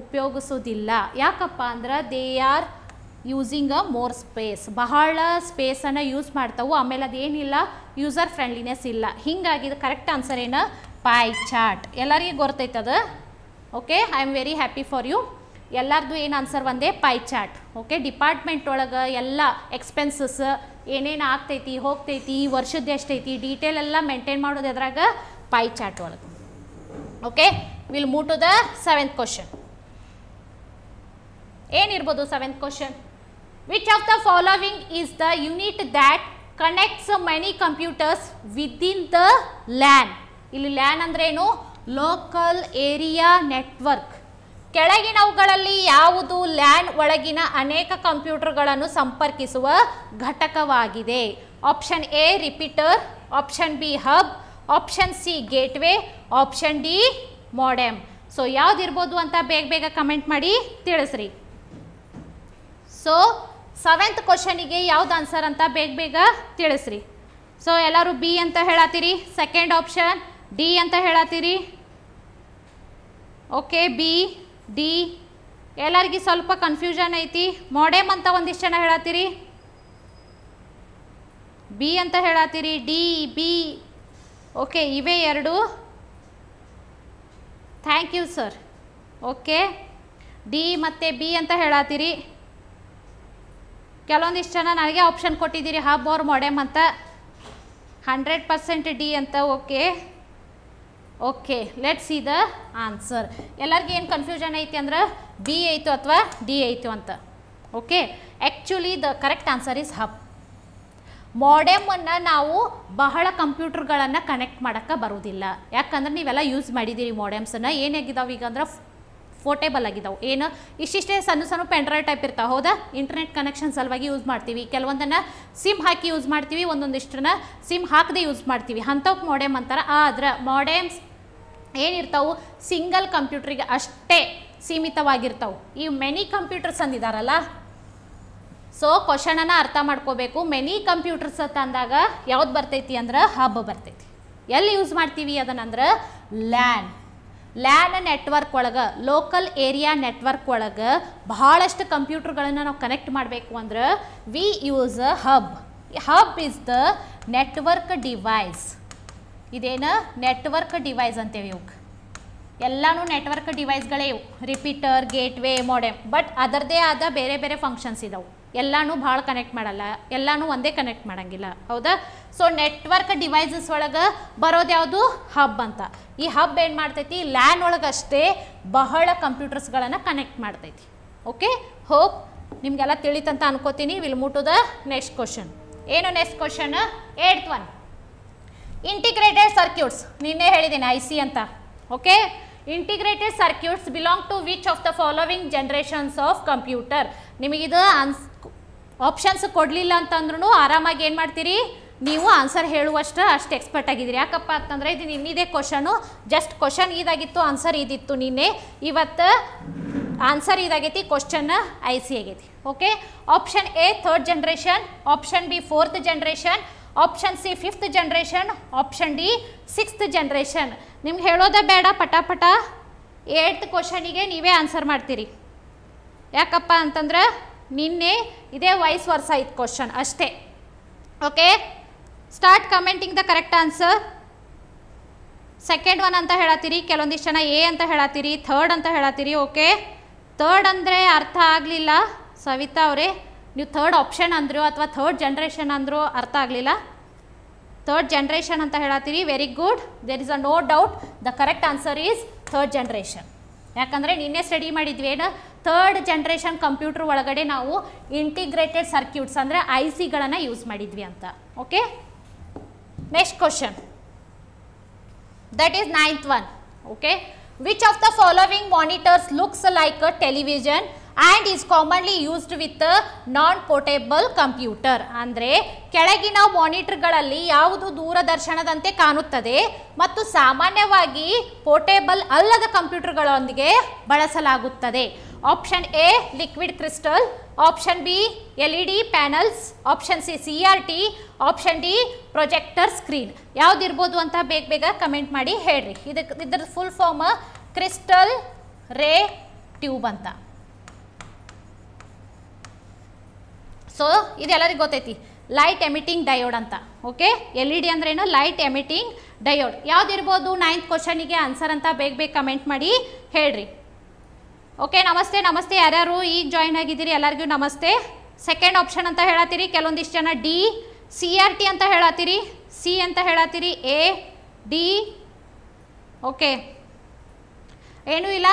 ಉಪಯೋಗಿಸೋದಿಲ್ಲ ಯಾಕಪ್ಪ ಅಂದ್ರೆ they are using a more space ಬಹಳ ಸ್ಪೇಸನ್ನು ಯೂಸ್ ಮಾಡ್ತಾವೆ ಆಮೇಲೆ ಅದೇನಿಲ್ಲ ಯೂಸರ್ ಫ್ರೆಂಡ್ಲಿನೆಸ್ ಇಲ್ಲ ಹಿಂಗಾಗಿ ಕರೆಕ್ಟ್ ಆನ್ಸರ್ ಏನು ಪಾಯ್ ಚಾಟ್ ಎಲ್ಲರಿಗೂ ಗೊತ್ತೈತದ okay I am very happy for you ಎಲ್ಲರದ್ದು ಏನು ಆನ್ಸರ್ ಒಂದೇ ಪೈ ಚಾಟ್ ಓಕೆ ಡಿಪಾರ್ಟ್ಮೆಂಟ್ ಒಳಗೆ ಎಲ್ಲ ಎಕ್ಸ್ಪೆನ್ಸಸ್ ಏನೇನು ಆಗ್ತೈತಿ ಹೋಗ್ತೈತಿ ಈ ವರ್ಷದ್ದು ಎಷ್ಟೈತಿ ಡೀಟೇಲ್ ಎಲ್ಲ ಮೇಂಟೈನ್ ಮಾಡೋದು ಎದ್ರಾಗ ಪೈ ಚಾಟ್ ಒಳಗೆ okay will move to the seventh question ಏನಿರ್ಬೋದು seventh question which of the following is the unit that connects many computers within the LAN ಇಲ್ಲಿ ಲ್ಯಾನ್ ಅಂದ್ರೆ ಏನು ಲೋಕಲ್ ಏರಿಯಾ ನೆಟ್ವರ್ಕ್ ಕೆಳಗಿನವುಗಳಲ್ಲಿ ಯಾವುದು ಲ್ಯಾಂಡ್ ಒಳಗಿನ ಅನೇಕ ಕಂಪ್ಯೂಟರ್ಗಳನ್ನು ಸಂಪರ್ಕಿಸುವ ಘಟಕವಾಗಿದೆ option A repeater option B hub option C gateway option D modem so ಯಾವುದಿರ್ಬೋದು ಅಂತ ಬೇಗ ಬೇಗ ಕಮೆಂಟ್ ಮಾಡಿ ತಿಳಿಸ್ರಿ ಸೊ ಸೆವೆಂತ್ ಕ್ವಶನಿಗೆ ಯಾವ್ದು ಆನ್ಸರ್ ಅಂತ ಬೇಗ ಬೇಗ ತಿಳಿಸ್ರಿ ಸೊ ಎಲ್ಲರೂ ಬಿ ಅಂತ ಹೇಳತ್ತೀರಿ ಸೆಕೆಂಡ್ ಆಪ್ಷನ್ ಡಿ ಅಂತ ಹೇಳತ್ತೀರಿ ಓಕೆ ಬಿ ಡಿ ಎಲ್ಲರಿಗೂ ಸ್ವಲ್ಪ ಕನ್ಫ್ಯೂಷನ್ ಐತಿ ಮೋಡೆಮ್ ಅಂತ ಒಂದಿಷ್ಟು ಜನ ಹೇಳತ್ತೀರಿ ಬಿ ಅಂತ ಹೇಳತ್ತೀರಿ ಡಿ ಬಿ ಓಕೆ ಇವೆ ಎರಡು thank you sir okay D ಮತ್ತು ಬಿ ಅಂತ ಹೇಳತ್ತೀರಿ ಕೆಲವೊಂದಿಷ್ಟು ಜನ ನನಗೆ ಆಪ್ಷನ್ ಕೊಟ್ಟಿದ್ದೀರಿ ಹಬ್ ಅವ್ರ ಮೋಡೆಮ್ ಅಂತ ಹಂಡ್ರೆಡ್ ಪರ್ಸೆಂಟ್ ಡಿ ಅಂತ okay okay let's see the answer ಎಲ್ಲರಿಗೂ ಏನು ಕನ್ಫ್ಯೂಷನ್ ಐತಿ ಅಂದ್ರೆ ಬಿ ಐತು ಅಥವಾ ಡಿ ಐತು ಅಂತ okay actually the correct answer is hub ಮೋಡೆಮನ್ನು ನಾವು ಬಹಳ ಕಂಪ್ಯೂಟರ್ಗಳನ್ನು ಕನೆಕ್ಟ್ ಮಾಡೋಕ್ಕೆ ಬರೋದಿಲ್ಲ ಯಾಕಂದ್ರೆ ನೀವೆಲ್ಲ ಯೂಸ್ ಮಾಡಿದ್ದೀರಿ ಮೋಡೆಮ್ಸನ್ನು ಏನಾಗಿದ್ದಾವೆ ಈಗ ಅಂದ್ರೆ ಫೋರ್ಟೇಬಲ್ ಆಗಿದ್ದಾವೆ ಏನು ಇಷ್ಟಿಷ್ಟೇ ಸಣ್ಣ ಸಣ್ಣ ಪೆಂಡ್ರೈವ್ ಟೈಪ್ ಇರ್ತಾವೆ ಹೌದಾ ಇಂಟರ್ನೆಟ್ ಕನೆಕ್ಷನ್ ಸಲುವಾಗಿ ಯೂಸ್ ಮಾಡ್ತೀವಿ ಕೆಲವೊಂದನ್ನು ಸಿಮ್ ಹಾಕಿ ಯೂಸ್ ಮಾಡ್ತೀವಿ ಒಂದೊಂದಿಷ್ಟನ್ನು ಸಿಮ್ ಹಾಕದೆ ಯೂಸ್ ಮಾಡ್ತೀವಿ ಅಂಥವ್ಕೆ ಮೋಡೆಮ್ ಅಂತಾರೆ ಆದ್ರೆ ಮೋಡೆಮ್ಸ್ ಏನಿರ್ತಾವೆ ಸಿಂಗಲ್ ಕಂಪ್ಯೂಟ್ರಿಗೆ ಅಷ್ಟೇ ಸೀಮಿತವಾಗಿರ್ತಾವೆ ಈ ಮೆನಿ ಕಂಪ್ಯೂಟರ್ಸ್ ಅಂದಿದಾರಲ್ಲ ಸೊ ಕ್ವಶನನ್ನು ಅರ್ಥ ಮಾಡ್ಕೋಬೇಕು ಮೆನಿ ಕಂಪ್ಯೂಟರ್ಸ್ ಅಂತ ಅಂದಾಗ ಯಾವ್ದು ಬರ್ತೈತಿ ಅಂದ್ರೆ ಹಬ್ ಬರ್ತೈತಿ ಎಲ್ಲಿ ಯೂಸ್ ಮಾಡ್ತೀವಿ ಅದನ್ನಂದ್ರೆ ಲ್ಯಾನ್ ಲ್ಯಾನ್ ನೆಟ್ವರ್ಕ್ ಒಳಗೆ ಲೋಕಲ್ ಏರಿಯಾ ನೆಟ್ವರ್ಕ್ ಒಳಗೆ ಬಹಳಷ್ಟು ಕಂಪ್ಯೂಟರ್ಗಳನ್ನು ನಾವು ಕನೆಕ್ಟ್ ಮಾಡಬೇಕು ಅಂದ್ರೆ we use hub hub is the network device ಇದೇನು ನೆಟ್ವರ್ಕ್ ಡಿವೈಸ್ ಅಂತೇವೆ ಇವಕ್ಕೆ ಎಲ್ಲನೂ ನೆಟ್ವರ್ಕ್ ಡಿವೈಸ್ಗಳೇ ಇವು repeater gateway modem but ಅದರದೇ ಆದ ಬೇರೆ ಬೇರೆ ಫಂಕ್ಷನ್ಸ್ ಇದಾವೆ ಎಲ್ಲನೂ ಭಾಳ ಕನೆಕ್ಟ್ ಮಾಡಲ್ಲ ಎಲ್ಲನೂ ಒಂದೇ ಕನೆಕ್ಟ್ ಮಾಡೋಂಗಿಲ್ಲ ಹೌದಾ ಸೊ ನೆಟ್ವರ್ಕ್ ಡಿವೈಸಸ್ ಒಳಗೆ ಬರೋದು ಯಾವುದು ಹಬ್ ಅಂತ ಈ ಹಬ್ ಏನು ಮಾಡ್ತೈತಿ ಲ್ಯಾನ್ ಒಳಗಷ್ಟೇ ಬಹಳ ಕಂಪ್ಯೂಟರ್ಸ್ಗಳನ್ನು ಕನೆಕ್ಟ್ ಮಾಡ್ತೈತಿ ಓಕೆ ಹೋಪ್ ನಿಮಗೆಲ್ಲ ತಿಳಿತಂತ ಅನ್ಕೋತೀನಿ will move to the next question ಏನು next question eighth one integrated circuits ನಿನ್ನೆ ಹೇಳಿದ್ದೀನಿ ಐ ಸಿ ಅಂತ okay integrated circuits belong to which of the following generations of computer ನಿಮಗಿದು ಆನ್ಸ್ ಆಪ್ಷನ್ಸ್ ಕೊಡಲಿಲ್ಲ ಅಂತಂದ್ರೂ ಆರಾಮಾಗಿ ಏನು ಮಾಡ್ತೀರಿ ನೀವು ಆನ್ಸರ್ ಹೇಳುವಷ್ಟು ಅಷ್ಟು ಎಕ್ಸ್ಪರ್ಟ್ ಆಗಿದ್ದೀರಿ ಯಾಕಪ್ಪ ಅಂತಂದರೆ ಇದು ನಿನ್ನಿದೆ ಕ್ವಶನು ಜಸ್ಟ್ ಕ್ವಶನ್ ಇದಾಗಿತ್ತು ಆನ್ಸರ್ ಇದಿತ್ತು ನಿನ್ನೆ ಇವತ್ತು ಆನ್ಸರ್ ಇದಾಗೈತಿ ಕ್ವಶನ್ ಐ ಸಿ ಆಗೈತಿ okay option A third generation option B fourth generation option C fifth generation option D sixth generation ನಿಮ್ಗೆ ಹೇಳೋದೇ ಬೇಡ ಪಟಾಪಟ ಏಟ್ತ್ ಕ್ವಶನಿಗೆ ನೀವೇ ಆನ್ಸರ್ ಮಾಡ್ತೀರಿ ಯಾಕಪ್ಪ ಅಂತಂದ್ರೆ ನಿನ್ನೆ ಇದೇ ವಯಸ್ಸು ವರ್ಷ ಇತ್ತು ಕ್ವಶನ್ ಅಷ್ಟೇ okay start commenting the correct answer second one ಅಂತ ಹೇಳತ್ತೀರಿ ಕೆಲವೊಂದಿಷ್ಟು ಜನ ಎ ಅಂತ ಹೇಳತ್ತೀರಿ ಥರ್ಡ್ ಅಂತ ಹೇಳತ್ತೀರಿ ಓಕೆ ಥರ್ಡ್ ಅಂದರೆ ಅರ್ಥ ಆಗಲಿಲ್ಲ ಸವಿತಾ ಅವರೇ ನೀವು ಥರ್ಡ್ ಆಪ್ಷನ್ ಅಂದ್ರೂ ಅಥವಾ ಥರ್ಡ್ ಜನ್ರೇಷನ್ ಅಂದರೂ ಅರ್ಥ ಆಗಲಿಲ್ಲ ಥರ್ಡ್ ಜನ್ರೇಷನ್ ಅಂತ ಹೇಳತ್ತೀರಿ very good there is a no doubt the correct answer is third generation ಯಾಕಂದರೆ ನಿನ್ನೆ ಸ್ಟಡಿ ಮಾಡಿದ್ವಿ ಏನು ಥರ್ಡ್ ಜನ್ರೇಷನ್ ಕಂಪ್ಯೂಟರ್ ಒಳಗಡೆ ನಾವು ಇಂಟಿಗ್ರೇಟೆಡ್ ಸರ್ಕ್ಯೂಟ್ಸ್ ಅಂದರೆ ಐ ಸಿಗಳನ್ನು ಯೂಸ್ ಮಾಡಿದ್ವಿ ಅಂತ okay next question that is ninth one okay which of the following monitors looks like television and is commonly used with non portable computer ಅಂದರೆ ಕೆಳಗಿನ ಮಾನಿಟರ್ಗಳಲ್ಲಿ ಯಾವುದು ದೂರದರ್ಶನದಂತೆ ಕಾಣುತ್ತದೆ ಮತ್ತು ಸಾಮಾನ್ಯವಾಗಿ ಪೋರ್ಟೇಬಲ್ ಅಲ್ಲದ ಕಂಪ್ಯೂಟರ್ಗಳೊಂದಿಗೆ ಬಳಸಲಾಗುತ್ತದೆ option A liquid crystal option B L E D panels option C C R T option D projector screen ಯಾವುದಿರ್ಬೋದು ಅಂತ ಬೇಗ ಬೇಗ ಕಮೆಂಟ್ ಮಾಡಿ ಹೇಳ್ರಿ ಇದಕ್ಕೆ ಇದ್ರ full form crystal ray tube ಅಂತ ಸೊ ಇದು ಗೊತ್ತೈತಿ ಲೈಟ್ ಎಮಿಟಿಂಗ್ ಡಯೋಡ್ ಅಂತ ಓಕೆ ಎಲ್ ಇ ಡಿ ಅಂದ್ರೇನು ಲೈಟ್ ಎಮಿಟಿಂಗ್ ಡಯೋಡ್ ಇರ್ಬೋದು ನೈನ್ತ್ ಕ್ವಶನಿಗೆ ಆನ್ಸರ್ ಅಂತ ಬೇಗ ಬೇಗ ಕಮೆಂಟ್ ಮಾಡಿ ಹೇಳ್ರಿ ಓಕೆ ನಮಸ್ತೆ ನಮಸ್ತೆ ಯಾರ್ಯಾರು ಈಗ ಜಾಯ್ನ್ ಆಗಿದ್ದೀರಿ ಎಲ್ಲರಿಗೂ ನಮಸ್ತೆ ಸೆಕೆಂಡ್ ಆಪ್ಷನ್ ಅಂತ ಹೇಳತ್ತೀರಿ ಕೆಲವೊಂದಿಷ್ಟು ಜನ ಡಿ ಸಿ ಆರ್ ಟಿ ಅಂತ ಹೇಳತ್ತೀರಿ ಸಿ ಅಂತ ಹೇಳತ್ತೀರಿ ಎ ಡಿ ಓಕೆ ಏನೂ ಇಲ್ಲ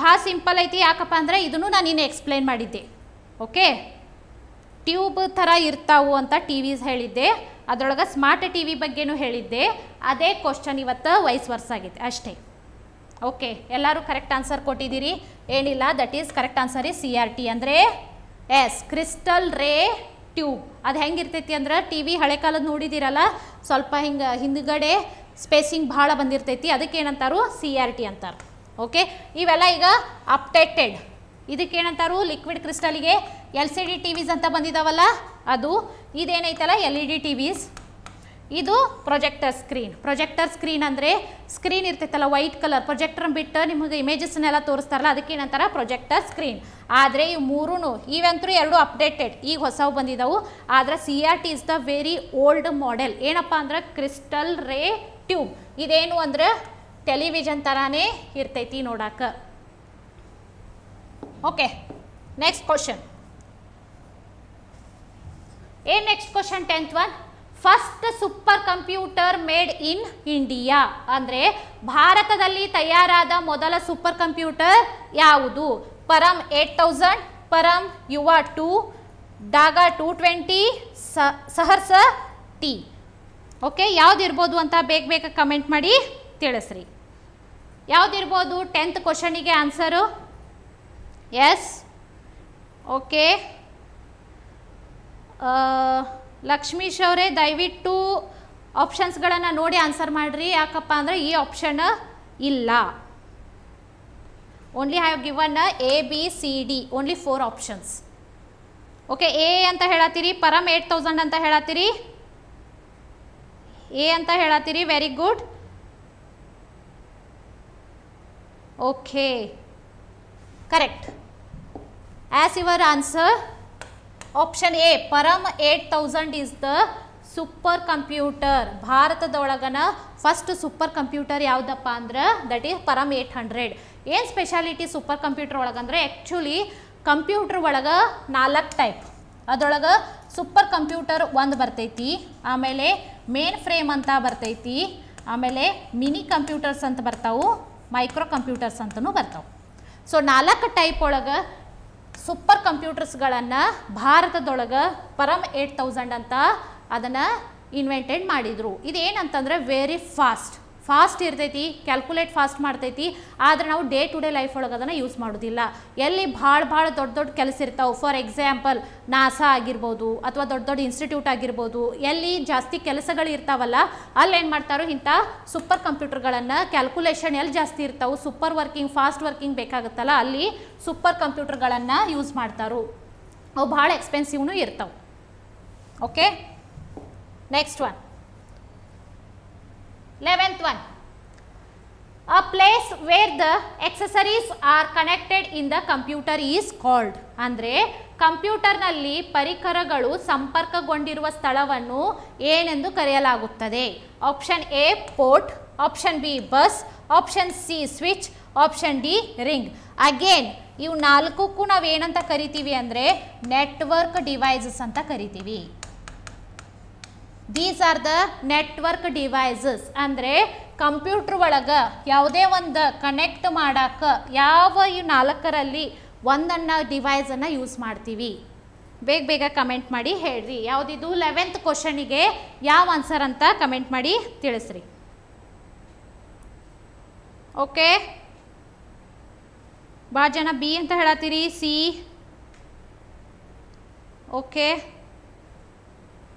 ಭಾಳ ಸಿಂಪಲ್ ಐತಿ ಯಾಕಪ್ಪ ಅಂದರೆ ಇದನ್ನು ನಾನು ನೀನು ಎಕ್ಸ್ಪ್ಲೈನ್ ಮಾಡಿದ್ದೆ ಓಕೆ ಟ್ಯೂಬ್ ಥರ ಇರ್ತಾವು ಅಂತ ಟಿ ವಿಸ್ ಹೇಳಿದ್ದೆ ಅದರೊಳಗೆ ಸ್ಮಾರ್ಟ್ ಟಿ ವಿ ಬಗ್ಗೆನೂ ಹೇಳಿದ್ದೆ ಅದೇ ಕ್ವಶನ್ ಇವತ್ತು ವೈಸ್ ವರ್ಸ್ ಆಗಿದೆ ಅಷ್ಟೇ ಓಕೆ ಎಲ್ಲರೂ ಕರೆಕ್ಟ್ ಆನ್ಸರ್ ಕೊಟ್ಟಿದ್ದೀರಿ ಏನಿಲ್ಲ that is correct answer is C R T ಅಂದರೆ ಎಸ್ ಕ್ರಿಸ್ಟಲ್ ರೇ ಟ್ಯೂಬ್ ಅದು ಹೆಂಗಿರ್ತೈತಿ ಅಂದ್ರೆ ಟಿ ವಿ ಹಳೆ ಕಾಲದ ನೋಡಿದ್ದೀರಲ್ಲ ಸ್ವಲ್ಪ ಹಿಂಗೆ ಹಿಂದ್ಗಡೆ ಸ್ಪೇಸಿಂಗ್ ಭಾಳ ಬಂದಿರ್ತೈತಿ ಅದಕ್ಕೆ ಏನಂತಾರು ಸಿ ಆರ್ ಟಿ ಅಂತಾರೆ ಓಕೆ ಇವೆಲ್ಲ ಈಗ ಅಪ್ಡೇಟೆಡ್ ಇದಕ್ಕೇನಂತಾರು ಲಿಕ್ವಿಡ್ ಕ್ರಿಸ್ಟಲಿಗೆ L C D TVs ಅಂತ ಬಂದಿದ್ದಾವಲ್ಲ ಅದು ಇದೇನೈತಲ್ಲ L E D TVs ಇದು ಪ್ರೊಜೆಕ್ಟರ್ ಸ್ಕ್ರೀನ್ ಪ್ರೊಜೆಕ್ಟರ್ ಸ್ಕ್ರೀನ್ ಅಂದರೆ ಸ್ಕ್ರೀನ್ ಇರ್ತೈತಲ್ಲ ವೈಟ್ ಕಲರ್ ಪ್ರೊಜೆಕ್ಟರ್ ಬಿಟ್ಟು ನಿಮಗೆ ಇಮೇಜಸ್ನೆಲ್ಲ ತೋರಿಸ್ತಾರಲ್ಲ ಅದಕ್ಕೇನಂತಾರ ಪ್ರೊಜೆಕ್ಟರ್ ಸ್ಕ್ರೀನ್ ಆದರೆ ಈ ಮೂರೂ ಇವಂತರೂ ಎರಡು ಅಪ್ಡೇಟೆಡ್ ಈಗ ಹೊಸವು ಬಂದಿದ್ದವು ಆದರೆ C R T is the very old model ಏನಪ್ಪ ಅಂದ್ರೆ ಕ್ರಿಸ್ಟಲ್ ರೇ ಟ್ಯೂಬ್ ಇದೇನು ಅಂದ್ರೆ ಟೆಲಿವಿಷನ್ ಥರನೇ ಇರ್ತೈತಿ ನೋಡಕ್ಕೆ ಓಕೆ ನೆಕ್ಸ್ಟ್ question. ಏ next question 10th one first super computer made in India ಅಂದರೆ ಭಾರತದಲ್ಲಿ ತಯಾರಾದ ಮೊದಲ ಸೂಪರ್ ಕಂಪ್ಯೂಟರ್ ಯಾವುದು ಪರಂ eight thousand Param Yuva two ಡಾಗಾ two twenty Sahasra T okay ಯಾವ್ದಿರ್ಬೋದು ಅಂತ ಬೇಗ ಬೇಗ ಕಮೆಂಟ್ ಮಾಡಿ ತಿಳಿಸ್ರಿ ಯಾವುದಿರ್ಬೋದು ಟೆಂತ್ ಕ್ವಶನಿಗೆ ಆನ್ಸರು ಎಸ್ ಓಕೆ ಲಕ್ಷ್ಮೀಶ್ ಅವರೇ ದಯವಿಟ್ಟು ಆಪ್ಷನ್ಸ್ಗಳನ್ನು ನೋಡಿ ಆನ್ಸರ್ ಮಾಡಿರಿ ಯಾಕಪ್ಪ ಅಂದರೆ ಈ ಆಪ್ಷನ್ ಇಲ್ಲ only have given A B C D only four options okay A ಅಂತ ಹೇಳತ್ತೀರಿ ಪರಮ್ ಏಟ್ ತೌಸಂಡ್ ಅಂತ ಹೇಳತ್ತೀರಿ ಎ ಅಂತ ಹೇಳತ್ತೀರಿ very good okay correct as your answer option A Param eight thousand is the super computer ಭಾರತದೊಳಗನ first super computer ಯಾವುದಪ್ಪ ಅಂದ್ರೆ that is Param eight hundred ಏನು ಸ್ಪೆಷಾಲಿಟಿ ಸೂಪರ್ ಕಂಪ್ಯೂಟರ್ ಒಳಗಂದ್ರೆ ಆ್ಯಕ್ಚುಲಿ ಕಂಪ್ಯೂಟರ್ ಒಳಗೆ ನಾಲ್ಕು ಟೈಪ್ ಅದರೊಳಗೆ ಸೂಪರ್ ಕಂಪ್ಯೂಟರ್ ಒಂದು ಬರ್ತೈತಿ ಆಮೇಲೆ ಮೇನ್ ಫ್ರೇಮ್ ಅಂತ ಬರ್ತೈತಿ ಆಮೇಲೆ ಮಿನಿ ಕಂಪ್ಯೂಟರ್ಸ್ ಅಂತ ಬರ್ತಾವು ಮೈಕ್ರೋ ಕಂಪ್ಯೂಟರ್ಸ್ ಅಂತಲೂ ಬರ್ತಾವೆ ಸೊ ನಾಲ್ಕು ಟೈಪ್ ಒಳಗೆ ಸೂಪರ್ ಕಂಪ್ಯೂಟರ್ಸ್ಗಳನ್ನು ಭಾರತದೊಳಗೆ ಪರಮ್ ಏಟ್ ತೌಸಂಡ್ ಅಂತ ಅದನ್ನು ಇನ್ವೆಂಟೆಡ್ ಮಾಡಿದರು ಇದೇನಂತಂದರೆ ವೆರಿ ಫಾಸ್ಟ್ ಫಾಸ್ಟ್ ಇರ್ತೈತಿ ಕ್ಯಾಲ್ಕುಲೇಟ್ ಫಾಸ್ಟ್ ಮಾಡ್ತೈತಿ ಆದರೆ ನಾವು ಡೇ ಟು ಡೇ ಲೈಫ್ ಒಳಗೆ ಅದನ್ನು ಯೂಸ್ ಮಾಡೋದಿಲ್ಲ ಎಲ್ಲಿ ಭಾಳ ಭಾಳ ದೊಡ್ಡ ದೊಡ್ಡ ಕೆಲಸ ಇರ್ತಾವೆ ಫಾರ್ ಎಕ್ಸಾಂಪಲ್ ನಾಸಾ ಆಗಿರ್ಬೋದು ಅಥವಾ ದೊಡ್ಡ ದೊಡ್ಡ ಇನ್ಸ್ಟಿಟ್ಯೂಟ್ ಆಗಿರ್ಬೋದು ಎಲ್ಲಿ ಜಾಸ್ತಿ ಕೆಲಸಗಳು ಇರ್ತಾವಲ್ಲ ಅಲ್ಲಿ ಏನು ಮಾಡ್ತಾರೋ ಇಂಥ ಸೂಪರ್ ಕಂಪ್ಯೂಟರ್ಗಳನ್ನು ಕ್ಯಾಲ್ಕುಲೇಷನ್ ಎಲ್ಲಿ ಜಾಸ್ತಿ ಇರ್ತಾವೆ ಸೂಪರ್ ವರ್ಕಿಂಗ್ ಫಾಸ್ಟ್ ವರ್ಕಿಂಗ್ ಬೇಕಾಗುತ್ತಲ್ಲ ಅಲ್ಲಿ ಸೂಪರ್ ಕಂಪ್ಯೂಟರ್ಗಳನ್ನು ಯೂಸ್ ಮಾಡ್ತಾರೋ ಅವು ಭಾಳ ಎಕ್ಸ್ಪೆನ್ಸಿವ್ನು ಇರ್ತಾವೆ okay next one eleventh one a place where the accessories are connected in the computer is called ಅಂದರೆ ಕಂಪ್ಯೂಟರ್ನಲ್ಲಿ ಪರಿಕರಗಳು ಸಂಪರ್ಕಗೊಂಡಿರುವ ಸ್ಥಳವನ್ನು ಏನೆಂದು ಕರೆಯಲಾಗುತ್ತದೆ option A port option B bus option C switch option D ring again ಇವು ನಾಲ್ಕಕ್ಕೂ ನಾವೇನಂತ ಕರಿತೀವಿ ಅಂದರೆ ನೆಟ್ವರ್ಕ್ ಡಿವೈಸಸ್ ಅಂತ ಕರಿತೀವಿ these are the network devices ಅಂದರೆ ಕಂಪ್ಯೂಟ್ರ್ ಒಳಗೆ ಯಾವುದೇ ಒಂದು ಕನೆಕ್ಟ್ ಮಾಡೋಕ್ಕೆ ಯಾವ ಈ ನಾಲ್ಕರಲ್ಲಿ ಒಂದನ್ನು ಡಿವೈಸನ್ನು ಯೂಸ್ ಮಾಡ್ತೀವಿ ಬೇಗ ಬೇಗ ಕಮೆಂಟ್ ಮಾಡಿ ಹೇಳ್ರಿ ಯಾವುದಿದು ಲೆವೆಂತ್ ಕ್ವಶನಿಗೆ ಯಾವ ಆನ್ಸರ್ ಅಂತ ಕಮೆಂಟ್ ಮಾಡಿ ತಿಳಿಸ್ರಿ ಓಕೆ ಭಾಳ ಜನ ಬಿ ಅಂತ ಹೇಳತ್ತೀರಿ ಸಿ ಓಕೆ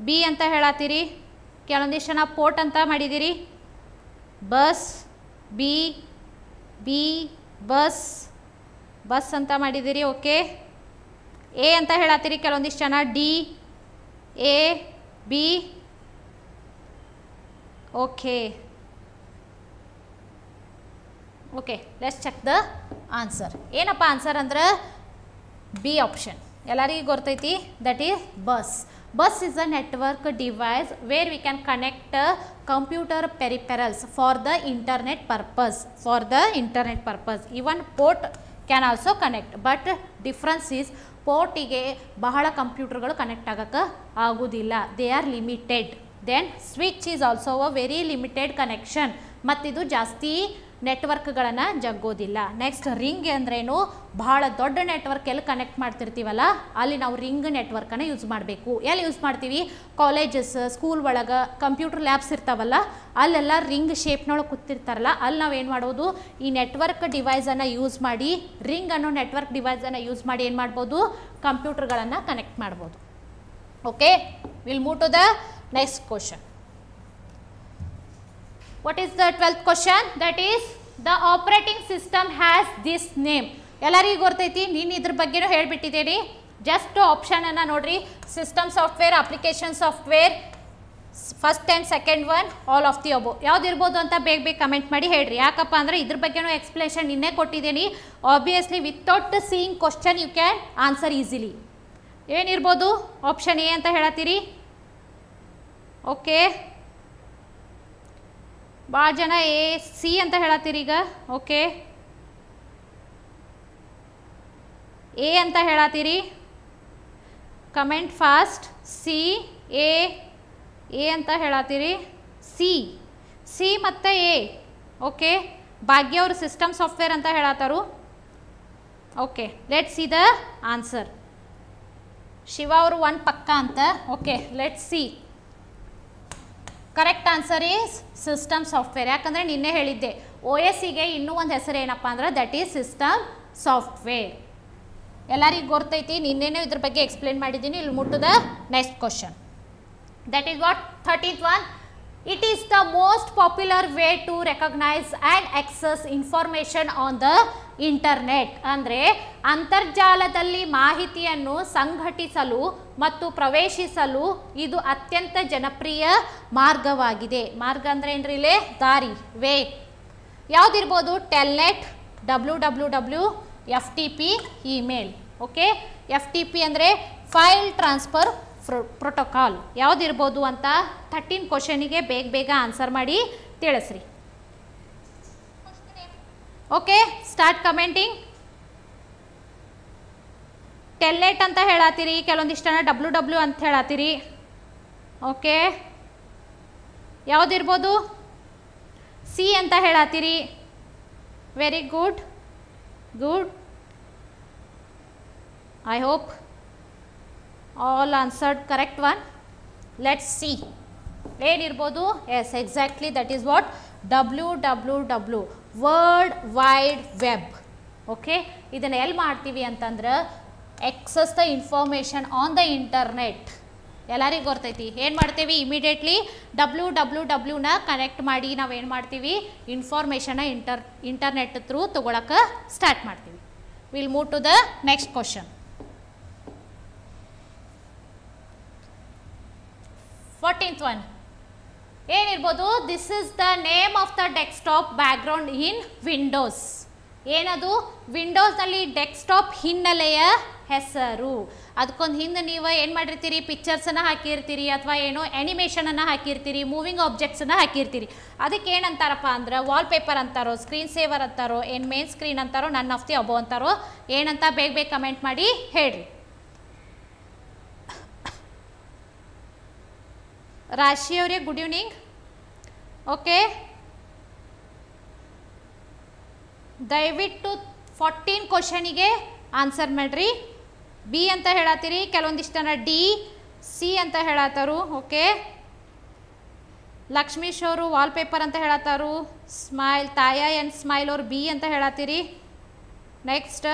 ಬಿ ಅಂತ ಹೇಳತ್ತೀರಿ ಕೆಲವೊಂದಿಷ್ಟು ಜನ ಪೋರ್ಟ್ ಅಂತ ಮಾಡಿದ್ದೀರಿ bus B B bus bus ಅಂತ ಮಾಡಿದ್ದೀರಿ ಓಕೆ ಎ ಅಂತ ಹೇಳತ್ತೀರಿ ಕೆಲವೊಂದಿಷ್ಟು ಜನ D A B okay okay let's check the answer ಏನಪ್ಪ ಆನ್ಸರ್ ಅಂದ್ರೆ ಬಿ ಆಪ್ಷನ್ ಎಲ್ಲರಿಗೂ ಗೊತ್ತೈತಿ that is bus Bus is a network device where we can connect uh, computer peripherals for the internet purpose. For the internet purpose. Even port can also connect but difference is port is bahala ಬಹಳ galu connect ಆಗೋಕ್ಕೆ they they are limited then switch is also a very limited connection ಮತ್ತಿದು ಜಾಸ್ತಿ ನೆಟ್ವರ್ಕ್ಗಳನ್ನು ಜಗ್ಗೋದಿಲ್ಲ next ring ಅಂದ್ರೇನು ಬಹಳ ದೊಡ್ಡ network ಎಲ್ಲಿ connect ಮಾಡ್ತಿರ್ತೀವಲ್ಲ ಅಲ್ಲಿ ನಾವು ರಿಂಗ್ ನೆಟ್ವರ್ಕನ್ನು ಯೂಸ್ ಮಾಡಬೇಕು ಎಲ್ಲಿ ಯೂಸ್ ಮಾಡ್ತೀವಿ ಕಾಲೇಜಸ್ ಸ್ಕೂಲ್ ಒಳಗೆ ಕಂಪ್ಯೂಟರ್ ಲ್ಯಾಬ್ಸ್ ಇರ್ತಾವಲ್ಲ ಅಲ್ಲೆಲ್ಲ ರಿಂಗ್ ಶೇಪ್ನೊಳಗೆ ಕೂತಿರ್ತಾರಲ್ಲ ಅಲ್ಲಿ ನಾವು ಏನು ಮಾಡೋದು ಈ ನೆಟ್ವರ್ಕ್ ಡಿವೈಸನ್ನು ಯೂಸ್ ಮಾಡಿ ರಿಂಗ್ ಅನ್ನೋ ನೆಟ್ವರ್ಕ್ ಡಿವೈಸನ್ನು ಯೂಸ್ ಮಾಡಿ ಏನು ಮಾಡ್ಬೋದು ಕಂಪ್ಯೂಟರ್ಗಳನ್ನು ಕನೆಕ್ಟ್ ಮಾಡ್ಬೋದು okay will move to the next question what is the twelfth question that is the operating system has this name ಎಲ್ಲರಿಗೂ ಗೊತ್ತೈತಿ ನೀನು ಇದ್ರ ಬಗ್ಗೆನೂ ಹೇಳಿಬಿಟ್ಟಿದ್ದೀರಿ ಜಸ್ಟ್ ಆಪ್ಷನನ್ನು ನೋಡ್ರಿ system software application software first and second one all of the above ಯಾವ್ದು ಇರ್ಬೋದು ಅಂತ ಬೇಗ ಬೇಗ ಕಮೆಂಟ್ ಮಾಡಿ ಹೇಳ್ರಿ ಯಾಕಪ್ಪ ಅಂದರೆ ಇದ್ರ ಬಗ್ಗೆನೂ ಎಕ್ಸ್ಪ್ಲೇಷನ್ ನಿನ್ನೆ ಕೊಟ್ಟಿದ್ದೀನಿ obviously without seeing question you can answer easily ಏನಿರ್ಬೋದು ಆಪ್ಷನ್ ಎ ಅಂತ ಹೇಳತ್ತೀರಿ ಓಕೆ ಭಾಳ ಜನ ಎ ಸಿ ಅಂತ ಹೇಳತ್ತೀರಿ ಈಗ ಓಕೆ ಎ ಅಂತ ಹೇಳತ್ತೀರಿ comment fast C A A ಅಂತ ಹೇಳತ್ತೀರಿ ಸಿ ಸಿ ಮತ್ತು ಎ ಓಕೆ ಭಾಗ್ಯ ಅವರು ಸಿಸ್ಟಮ್ ಸಾಫ್ಟ್ವೇರ್ ಅಂತ ಹೇಳತ್ತಾರು okay let see the answer Shiva ಅವರು ಒನ್ ಪಕ್ಕ ಅಂತ okay let see correct answer is system software ಯಾಕಂದರೆ ನಿನ್ನೆ ಹೇಳಿದ್ದೆ ಓ ಎಸ್ ಸಿಗೆ ಇನ್ನೂ ಒಂದು ಹೆಸರು ಏನಪ್ಪ ಅಂದ್ರೆ ದಟ್ ಈಸ್ ಸಿಸ್ಟಮ್ ಸಾಫ್ಟ್ವೇರ್ ಎಲ್ಲರಿಗೆ ಗೊತ್ತೈತಿ ನಿನ್ನೆನೂ ಇದ್ರ ಬಗ್ಗೆ ಎಕ್ಸ್ಪ್ಲೇನ್ ಮಾಡಿದ್ದೀನಿ ಇಲ್ಲಿ ಮುಟ್ಟುದ next question that is what thirteenth one it is the most popular way to recognise and access information on the internet ಅಂದರೆ ಅಂತರ್ಜಾಲದಲ್ಲಿ ಮಾಹಿತಿಯನ್ನು ಸಂಘಟಿಸಲು ಮತ್ತು ಪ್ರವೇಶಿಸಲು ಇದು ಅತ್ಯಂತ ಜನಪ್ರಿಯ ಮಾರ್ಗವಾಗಿದೆ ಮಾರ್ಗ ಅಂದರೆ ಇಲ್ಲೇ ದಾರಿ ವೇ ಯಾವುದಿರ್ಬೋದು telnet W W W F T P email okay F T P ಅಂದರೆ ಫೈಲ್ ಟ್ರಾನ್ಸ್ಫರ್ ಪ್ರೋಟೋಕಾಲ್ ಯಾವುದಿರ್ಬೋದು ಅಂತ ಥರ್ಟೀನ್ ಕ್ವಶನಿಗೆ ಬೇಗ ಬೇಗ ಆನ್ಸರ್ ಮಾಡಿ ತಿಳಿಸ್ರಿ ಓಕೆ ಸ್ಟಾರ್ಟ್ ಕಮೆಂಟಿಂಗ್ ಟೆಲ್ಲೆಟ್ ಅಂತ ಹೇಳತ್ತೀರಿ ಕೆಲವೊಂದಿಷ್ಟು ಜನ ಡಬ್ಲ್ಯೂ ಡಬ್ಲ್ಯೂ ಅಂತ ಹೇಳತ್ತೀರಿ ಓಕೆ ಯಾವುದಿರ್ಬೋದು ಸಿ ಅಂತ ಹೇಳತ್ತೀರಿ very good good I hope all answered correct one let see ಏನಿರ್ಬೋದು yes exactly that is what W W W world wide web okay ಇದನ್ನು ಎಲ್ಲಿ ಮಾಡ್ತೀವಿ ಅಂತಂದ್ರೆ access the information on the internet ಎಲ್ಲರಿಗೂ ಗೊತ್ತೈತಿ ಏನು ಮಾಡ್ತೀವಿ ಇಮಿಡಿಯೇಟ್ಲಿ ಡಬ್ಲ್ಯೂ ಡಬ್ಲ್ಯೂ ಡಬ್ಲ್ಯೂನ ಕನೆಕ್ಟ್ ಮಾಡಿ ನಾವು ಏನು ಮಾಡ್ತೀವಿ ಇನ್ಫಾರ್ಮೇಷನ್ನ ಇಂಟರ್ ಇಂಟರ್ನೆಟ್ ಥ್ರೂ ತೊಗೊಳಕ್ಕೆ ಸ್ಟಾರ್ಟ್ ಮಾಡ್ತೀವಿ will move to the next question fourteenth one ಏನಿರ್ಬೋದು this is the name of the desktop background in Windows ಏನದು ವಿಂಡೋಸ್ನಲ್ಲಿ ಡೆಸ್ಕ್ಟಾಪ್ ಹಿನ್ನೆಲೆಯ ಹೆಸರು ಅದಕ್ಕೊಂದು ಹಿಂದೆ ನೀವು ಏನು ಮಾಡಿರ್ತೀರಿ ಪಿಕ್ಚರ್ಸನ್ನು ಹಾಕಿರ್ತೀರಿ ಅಥವಾ ಏನೋ ಆ್ಯನಿಮೇಷನನ್ನು ಹಾಕಿರ್ತೀರಿ ಮೂವಿಂಗ್ ಆಬ್ಜೆಕ್ಟ್ಸನ್ನು ಹಾಕಿರ್ತೀರಿ ಅದಕ್ಕೆ ಏನಂತಾರಪ್ಪ ಅಂದ್ರೆ ವಾಲ್ಪೇಪರ್ ಅಂತಾರೋ ಸ್ಕ್ರೀನ್ ಸೇವರ್ ಅಂತಾರೋ ಏನು main screen ಅಂತಾರೋ none of the ಅಬೋ ಅಂತಾರೋ ಏನಂತ ಬೇಗ ಬೇಗ ಕಮೆಂಟ್ ಮಾಡಿ ಹೇಳ್ರಿ ರಾಶಿ ಅವರೇ ಗುಡ್ ಈವ್ನಿಂಗ್ ಓಕೆ ದಯವಿಟ್ಟು ಫಾರ್ಟೀನ್ ಕ್ವಶನಿಗೆ ಆನ್ಸರ್ ಮಾಡ್ರಿ ಬಿ ಅಂತ ಹೇಳತ್ತೀರಿ ಕೆಲವೊಂದಿಷ್ಟನ ಡಿ ಸಿ ಅಂತ ಹೇಳತ್ತಾರು ಓಕೆ ಲಕ್ಷ್ಮೀಶ್ ಅವರು ವಾಲ್ಪೇಪರ್ ಅಂತ ಹೇಳತ್ತಾರು ಸ್ಮೈಲ್ ತಾಯ ಆ್ಯಂಡ್ ಸ್ಮೈಲ್ ಅವರು ಬಿ ಅಂತ ಹೇಳತ್ತೀರಿ ನೆಕ್ಸ್ಟ್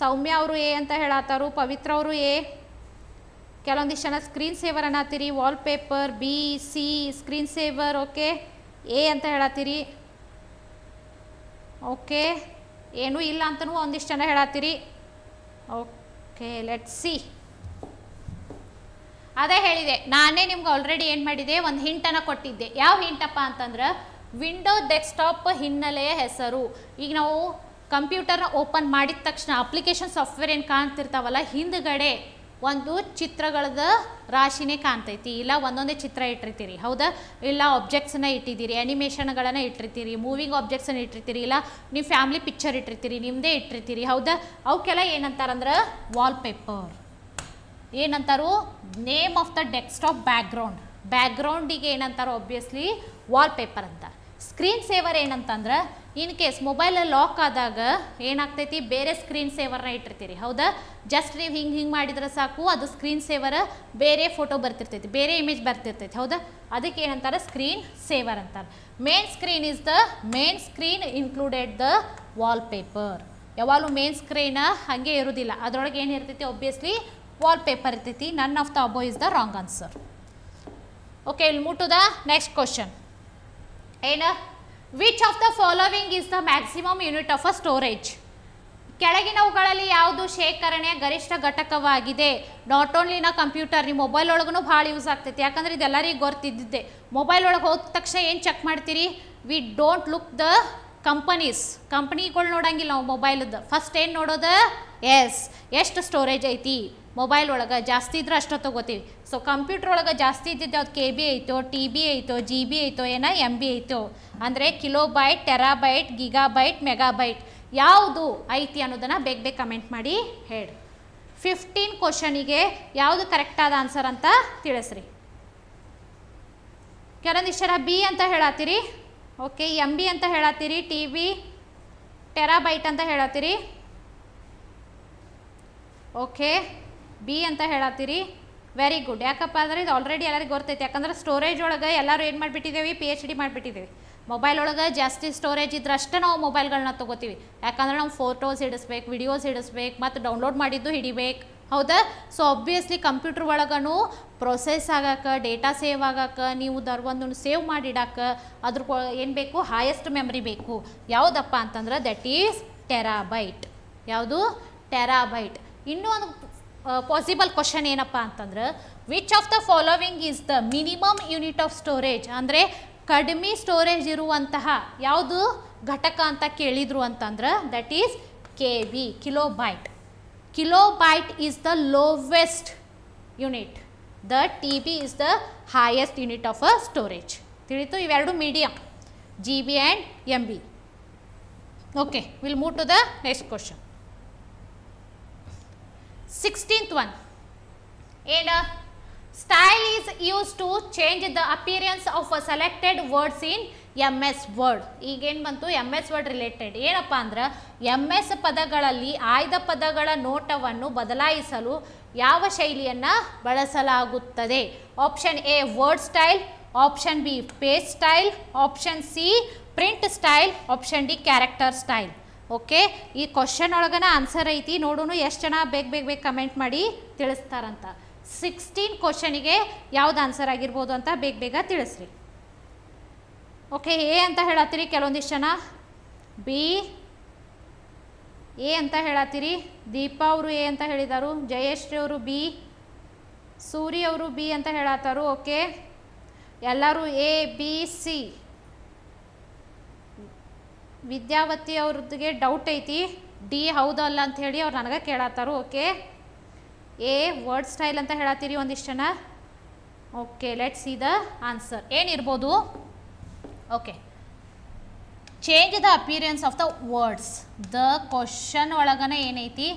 ಸೌಮ್ಯ ಅವರು ಎ ಅಂತ ಹೇಳತ್ತಾರು ಪವಿತ್ರ ಅವರು ಎ ಕೆಲವೊಂದಿಷ್ಟು ಜನ ಸ್ಕ್ರೀನ್ ಸೇವರ್ ಅನ್ನತ್ತೀರಿ wallpaper B C screen saver okay A ಅಂತ ಹೇಳತ್ತೀರಿ ಓಕೆ ಏನೂ ಇಲ್ಲ ಅಂತಲೂ ಒಂದಿಷ್ಟು ಜನ ಹೇಳತ್ತೀರಿ ಓಕೆ ಲೆಟ್ ಸಿ ಅದೇ ಹೇಳಿದೆ ನಾನೇ ನಿಮ್ಗೆ ಆಲ್ರೆಡಿ ಏನು ಮಾಡಿದೆ ಒಂದು ಹಿಂಟನ್ನು ಕೊಟ್ಟಿದ್ದೆ ಯಾವ ಹಿಂಟಪ್ಪ ಅಂತಂದ್ರೆ ವಿಂಡೋ ಡೆಸ್ಕ್ಟಾಪ್ ಹಿನ್ನೆಲೆಯ ಹೆಸರು ಈಗ ನಾವು ಕಂಪ್ಯೂಟರ್ನ ಓಪನ್ ಮಾಡಿದ ತಕ್ಷಣ ಅಪ್ಲಿಕೇಶನ್ ಸಾಫ್ಟ್ವೇರ್ ಏನು ಕಾಣ್ತಿರ್ತಾವಲ್ಲ ಹಿಂದ್ಗಡೆ ಒಂದು ಚಿತ್ರಗಳದ ರಾಶಿನೇ ಕಾಣ್ತೈತಿ ಇಲ್ಲ ಒಂದೊಂದೇ ಚಿತ್ರ ಇಟ್ಟಿರ್ತೀರಿ ಹೌದಾ ಇಲ್ಲ ಆಬ್ಜೆಕ್ಟ್ಸನ್ನ ಇಟ್ಟಿದ್ದೀರಿ ಅನಿಮೇಷನ್ಗಳನ್ನು ಇಟ್ಟಿರ್ತೀರಿ ಮೂವಿಂಗ್ ಆಬ್ಜೆಕ್ಟ್ಸನ್ನು ಇಟ್ಟಿರ್ತೀರಿ ಇಲ್ಲ ನೀವು ಫ್ಯಾಮ್ಲಿ ಪಿಕ್ಚರ್ ಇಟ್ಟಿರ್ತೀರಿ ನಿಮ್ಮದೇ ಇಟ್ಟಿರ್ತೀರಿ ಹೌದಾ ಅವಕ್ಕೆಲ್ಲ ಏನಂತಾರಂದ್ರೆ ವಾಲ್ಪೇಪರ್ ಏನಂತಾರು name of the desktop background ಬ್ಯಾಕ್ಗ್ರೌಂಡಿಗೆ ಏನಂತಾರೋ ಆಬ್ವಿಯಸ್ಲಿ ವಾಲ್ಪೇಪರ್ ಅಂತ ಸ್ಕ್ರೀನ್ ಸೇವರ್ ಏನಂತಂದ್ರೆ ಇನ್ ಕೇಸ್ ಮೊಬೈಲ್ ಲಾಕ್ ಆದಾಗ ಏನಾಗ್ತೈತಿ ಬೇರೆ ಸ್ಕ್ರೀನ್ ಸೇವರ್ನ ಇಟ್ಟಿರ್ತೀರಿ ಹೌದಾ ಜಸ್ಟ್ ನೀವು ಹಿಂಗೆ ಹಿಂಗೆ ಮಾಡಿದ್ರೆ ಸಾಕು ಅದು ಸ್ಕ್ರೀನ್ ಸೇವರ್ ಬೇರೆ ಫೋಟೋ ಬರ್ತಿರ್ತೈತಿ ಬೇರೆ ಇಮೇಜ್ ಬರ್ತಿರ್ತೈತಿ ಹೌದಾ ಅದಕ್ಕೆ ಏನಂತಾರೆ ಸ್ಕ್ರೀನ್ ಸೇವರ್ ಅಂತಾರೆ main screen is the main screen included the wallpaper ಯಾವಾಗಲೂ ಮೇನ್ ಸ್ಕ್ರೀನ್ ಹಾಗೆ ಇರೋದಿಲ್ಲ ಅದರೊಳಗೆ ಏನು ಇರ್ತೈತಿ ಒಬ್ವಿಯಸ್ಲಿ ವಾಲ್ಪೇಪರ್ ಇರ್ತೈತಿ none of the above is the wrong answer okay ಇಲ್ಲಿ ಮುಟ್ಟುದ ದ ನೆಕ್ಸ್ಟ್ ಕ್ವಶನ್ ಏನು which of the following is the maximum unit of a storage ಕೆಳಗಿನವುಗಳಲ್ಲಿ ಯಾವುದು ಶೇಖರಣೆಯ ಗರಿಷ್ಠ ಘಟಕವಾಗಿದೆ ನಾಟ್ ಓನ್ಲಿ ನಾ ಕಂಪ್ಯೂಟರ್ ನೀವು ಮೊಬೈಲ್ ಒಳಗೂ ಭಾಳ ಯೂಸ್ ಆಗ್ತೈತಿ ಯಾಕಂದ್ರೆ ಇದೆಲ್ಲರಿಗೂ ಗೊತ್ತಿದ್ದಿದ್ದೆ ಮೊಬೈಲ್ ಒಳಗೆ ಹೋದ ತಕ್ಷಣ ಏನು ಚೆಕ್ ಮಾಡ್ತೀರಿ we don't look the companies ಕಂಪ್ನಿಗಳು ನೋಡಂಗಿಲ್ಲ ನಾವು ಮೊಬೈಲದ್ದು ಫಸ್ಟ್ ಏನು ನೋಡೋದು ಎಸ್ ಎಷ್ಟು ಸ್ಟೋರೇಜ್ ಐತಿ ಮೊಬೈಲ್ ಒಳಗೆ ಜಾಸ್ತಿ ಇದ್ರೆ ಅಷ್ಟು ತೊಗೋತೀವಿ ಸೊ ಕಂಪ್ಯೂಟರ್ ಒಳಗೆ ಜಾಸ್ತಿ ಇದ್ದಿದ್ದು ಅದು ಕೆ ಬಿ ಐತೋ ಟಿ ಬಿ ಐತೋ ಜಿ ಬಿ ಐತೋ ಏನೋ ಎಮ್ ಬಿ ಐತೋ ಅಂದರೆ kilobyte terabyte megabyte ಯಾವುದು ಐತಿ ಅನ್ನೋದನ್ನು ಬೇಗ ಬೇಗ ಕಮೆಂಟ್ ಮಾಡಿ ಹೇಳಿ ಫಿಫ್ಟೀನ್ ಕ್ವಶನಿಗೆ ಯಾವುದು ಕರೆಕ್ಟಾದ ಆನ್ಸರ್ ಅಂತ ತಿಳಿಸ್ರಿ ಇಷ್ಟರ ಬಿ ಅಂತ ಹೇಳತ್ತೀರಿ ಓಕೆ ಎಮ್ ಬಿ ಅಂತ ಹೇಳತ್ತೀರಿ ಟಿ ಬಿ ಟೆರಾಬೈಟ್ ಅಂತ ಹೇಳತ್ತೀರಿ ಓಕೆ ಬಿ ಅಂತ ಹೇಳತ್ತೀರಿ ವೆರಿ ಗುಡ್ ಯಾಕಪ್ಪ ಅಂದ್ರೆ ಇದು ಆಲ್ರೆಡಿ ಎಲ್ಲರಿಗೂ ಗೊತ್ತೈತೆ ಯಾಕಂದ್ರೆ ಸ್ಟೋರೇಜ್ ಒಳಗೆ ಎಲ್ಲರೂ ಏನು ಮಾಡಿಬಿಟ್ಟಿದ್ದೀವಿ ಪಿ ಎಚ್ ಡಿ ಮಾಡಿಬಿಟ್ಟಿದ್ದೀವಿ ಮೊಬೈಲ್ ಒಳಗೆ ಜಾಸ್ತಿ ಸ್ಟೋರೇಜ್ ಇದ್ರಷ್ಟೇ ನಾವು ಮೊಬೈಲ್ಗಳನ್ನ ತೊಗೋತೀವಿ ಯಾಕಂದ್ರೆ ನಾವು ಫೋಟೋಸ್ ಹಿಡಿಸ್ಬೇಕು ವಿಡಿಯೋಸ್ ಹಿಡಿಸ್ಬೇಕು ಮತ್ತು ಡೌನ್ಲೋಡ್ ಮಾಡಿದ್ದು ಹಿಡಿಬೇಕು ಹೌದಾ ಸೊ ಅಬ್ವಿಯಸ್ಲಿ ಕಂಪ್ಯೂಟ್ರ್ ಒಳಗೂ ಪ್ರೊಸೆಸ್ ಆಗಕ್ಕೆ ಡೇಟಾ ಸೇವ್ ಆಗಕ್ಕೆ ನೀವು ಒಂದನ್ನು ಸೇವ್ ಮಾಡಿಡಕ್ಕೆ ಅದ್ರ ಏನು ಬೇಕು ಹೈಯೆಸ್ಟ್ ಮೆಮ್ರಿ ಬೇಕು ಯಾವುದಪ್ಪ ಅಂತಂದ್ರೆ ದಟ್ ಈಸ್ ಟೆರಾಬೈಟ್ ಯಾವುದು ಟೆರಾಬೈಟ್ ಇನ್ನೂ ಒಂದು ಪಾಸಿಬಲ್ ಕ್ವಶನ್ ಏನಪ್ಪ ಅಂತಂದ್ರೆ which of the following is the minimum unit of storage ಅಂದರೆ ಕಡಿಮೆ ಸ್ಟೋರೇಜ್ ಇರುವಂತಹ ಯಾವುದು ಘಟಕ ಅಂತ ಕೇಳಿದರು ಅಂತಂದ್ರೆ that is K B kilobyte kilobyte is the lowest unit the T B is the highest unit of a storage ತಿಳಿತು ಇವೆರಡು medium G B and M B okay will move to the next question sixteenth one ಏನು style is use to change the the of a selected words in M S Word ಈಗೇನು ಬಂತು M S word related ಏನಪ್ಪ ಅಂದ್ರೆ M S ಪದಗಳಲ್ಲಿ ಆಯ್ದ ಪದಗಳ ನೋಟವನ್ನು ಬದಲಾಯಿಸಲು ಯಾವ ಶೈಲಿಯನ್ನು ಬಳಸಲಾಗುತ್ತದೆ option A word style option B page style option C print style option D character style okay ಈ ಕ್ವಶನ್ ಒಳಗನ ಆನ್ಸರ್ ಐತಿ ನೋಡೋಣ ಎಷ್ಟು ಜನ ಬೇಗ ಬೇಗ ಬೇಗ ಕಮೆಂಟ್ ಮಾಡಿ ತಿಳಿಸ್ತಾರಂತ ಸಿಕ್ಸ್ಟೀನ್ ಕ್ವಶನಿಗೆ ಯಾವ್ದು ಆನ್ಸರ್ ಆಗಿರ್ಬೋದು ಅಂತ ಬೇಗ ಬೇಗ ತಿಳಿಸ್ರಿ ಓಕೆ ಎ ಅಂತ ಹೇಳತ್ತೀರಿ ಕೆಲವೊಂದಿಷ್ಟು ಜನ ಬಿ ಎ ಅಂತ ಹೇಳತ್ತೀರಿ ದೀಪಾ ಅವರು ಎ ಅಂತ ಹೇಳಿದರು ಜಯಶ್ರೀ ಅವರು ಬಿ ಸೂರಿ ಅವರು ಬಿ ಅಂತ ಹೇಳತ್ತಾರು ಓಕೆ ಎಲ್ಲರೂ ಎ ಬಿ ಸಿ ವಿದ್ಯಾವತಿ ಅವ್ರದ್ದಿಗೆ ಡೌಟ್ ಐತಿ ಡಿ ಹೌದಲ್ಲ ಅಂತ ಹೇಳಿ ಅವ್ರು ನನಗೆ ಕೇಳತ್ತಾರು ಓಕೆ ಎ ವರ್ಡ್ ಸ್ಟೈಲ್ ಅಂತ ಹೇಳತ್ತೀರಿ ಒಂದಿಷ್ಟನ okay let see the answer ಏನಿರ್ಬೋದು okay change the appearance of the words the question ಒಳಗನೆ ಏನೈತಿ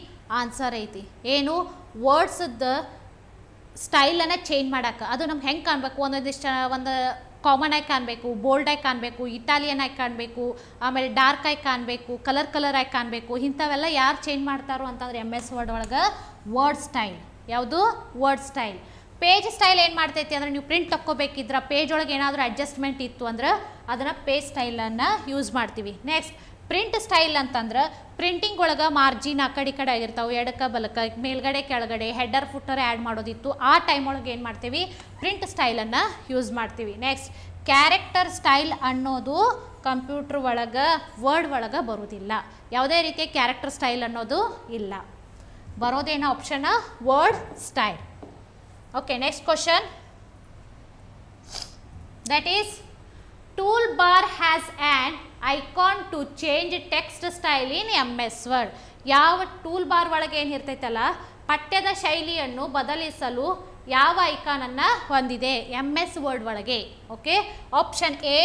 ಆನ್ಸರ್ ಐತಿ ಏನು ವರ್ಡ್ಸ್ದ ಸ್ಟೈಲನ್ನು ಚೇಂಜ್ ಮಾಡೋಕ್ಕೆ ಅದು ನಮ್ಗೆ ಹೆಂಗೆ ಕಾಣಬೇಕು ಒಂದೊಂದಿಷ್ಟು ಒಂದು ಕಾಮನ್ ಆಗಿ ಕಾಣಬೇಕು ಬೋಲ್ಡ್ ಆಗಿ ಕಾಣಬೇಕು ಇಟಾಲಿಯನ್ ಆಗಿ ಕಾಣಬೇಕು ಆಮೇಲೆ ಡಾರ್ಕ್ ಆಗಿ ಕಾಣಬೇಕು ಕಲರ್ ಕಲರ್ ಆಗಿ ಕಾಣಬೇಕು ಇಂಥವೆಲ್ಲ ಯಾರು ಚೇಂಜ್ ಮಾಡ್ತಾರೋ ಅಂತಂದ್ರೆ ಎಮ್ ಎಸ್ ವರ್ಡ್ ಒಳಗೆ ವರ್ಡ್ ಸ್ಟೈಲ್ ಯಾವುದು ವರ್ಡ್ ಸ್ಟೈಲ್ ಪೇಜ್ ಸ್ಟೈಲ್ ಏನು ಮಾಡ್ತೈತಿ ಅಂದರೆ ನೀವು ಪ್ರಿಂಟ್ ತಕ್ಕೋಬೇಕಿದ್ರೆ ಪೇಜ್ ಒಳಗೆ ಏನಾದರೂ ಅಡ್ಜಸ್ಟ್ಮೆಂಟ್ ಇತ್ತು ಅಂದ್ರೆ ಅದನ್ನು ಪೇಜ್ ಸ್ಟೈಲನ್ನು ಯೂಸ್ ಮಾಡ್ತೀವಿ ನೆಕ್ಸ್ಟ್ ಪ್ರಿಂಟ್ ಸ್ಟೈಲ್ ಅಂತಂದ್ರೆ ಪ್ರಿಂಟಿಂಗ್ ಒಳಗೆ ಮಾರ್ಜಿನ್ ಆ ಕಡೆ ಈ ಕಡೆ ಆಗಿರ್ತಾವೆ ಎಡಕ್ಕೆ ಬಲಕ್ಕೆ ಮೇಲ್ಗಡೆ ಕೆಳಗಡೆ ಹೆಡ್ಡರ್ ಫುಟ್ಟರ್ ಆ್ಯಡ್ ಮಾಡೋದಿತ್ತು ಆ ಟೈಮ್ ಒಳಗೆ ಏನು ಮಾಡ್ತೀವಿ ಪ್ರಿಂಟ್ ಸ್ಟೈಲನ್ನು ಯೂಸ್ ಮಾಡ್ತೀವಿ ನೆಕ್ಸ್ಟ್ ಕ್ಯಾರೆಕ್ಟರ್ ಸ್ಟೈಲ್ ಅನ್ನೋದು ಕಂಪ್ಯೂಟ್ರ್ ಒಳಗೆ ವರ್ಡ್ ಒಳಗೆ ಬರೋದಿಲ್ಲ ಯಾವುದೇ ರೀತಿಯ ಕ್ಯಾರೆಕ್ಟರ್ ಸ್ಟೈಲ್ ಅನ್ನೋದು ಇಲ್ಲ ಬರೋದೇನೋ option word style okay next question that is toolbar has and icon to change text style in M S Word ಯಾವ ಟೂಲ್ ಬಾರ್ ಒಳಗೆ ಏನಿರ್ತೈತಲ್ಲ ಇರ್ತೈತಲ್ಲ ಪಠ್ಯದ ಶೈಲಿಯನ್ನು ಬದಲಿಸಲು ಯಾವ ಐಕಾನನ್ನು ಹೊಂದಿದೆ ಎಮ್ ಎಸ್ ವರ್ಡ್ ಒಳಗೆ okay option A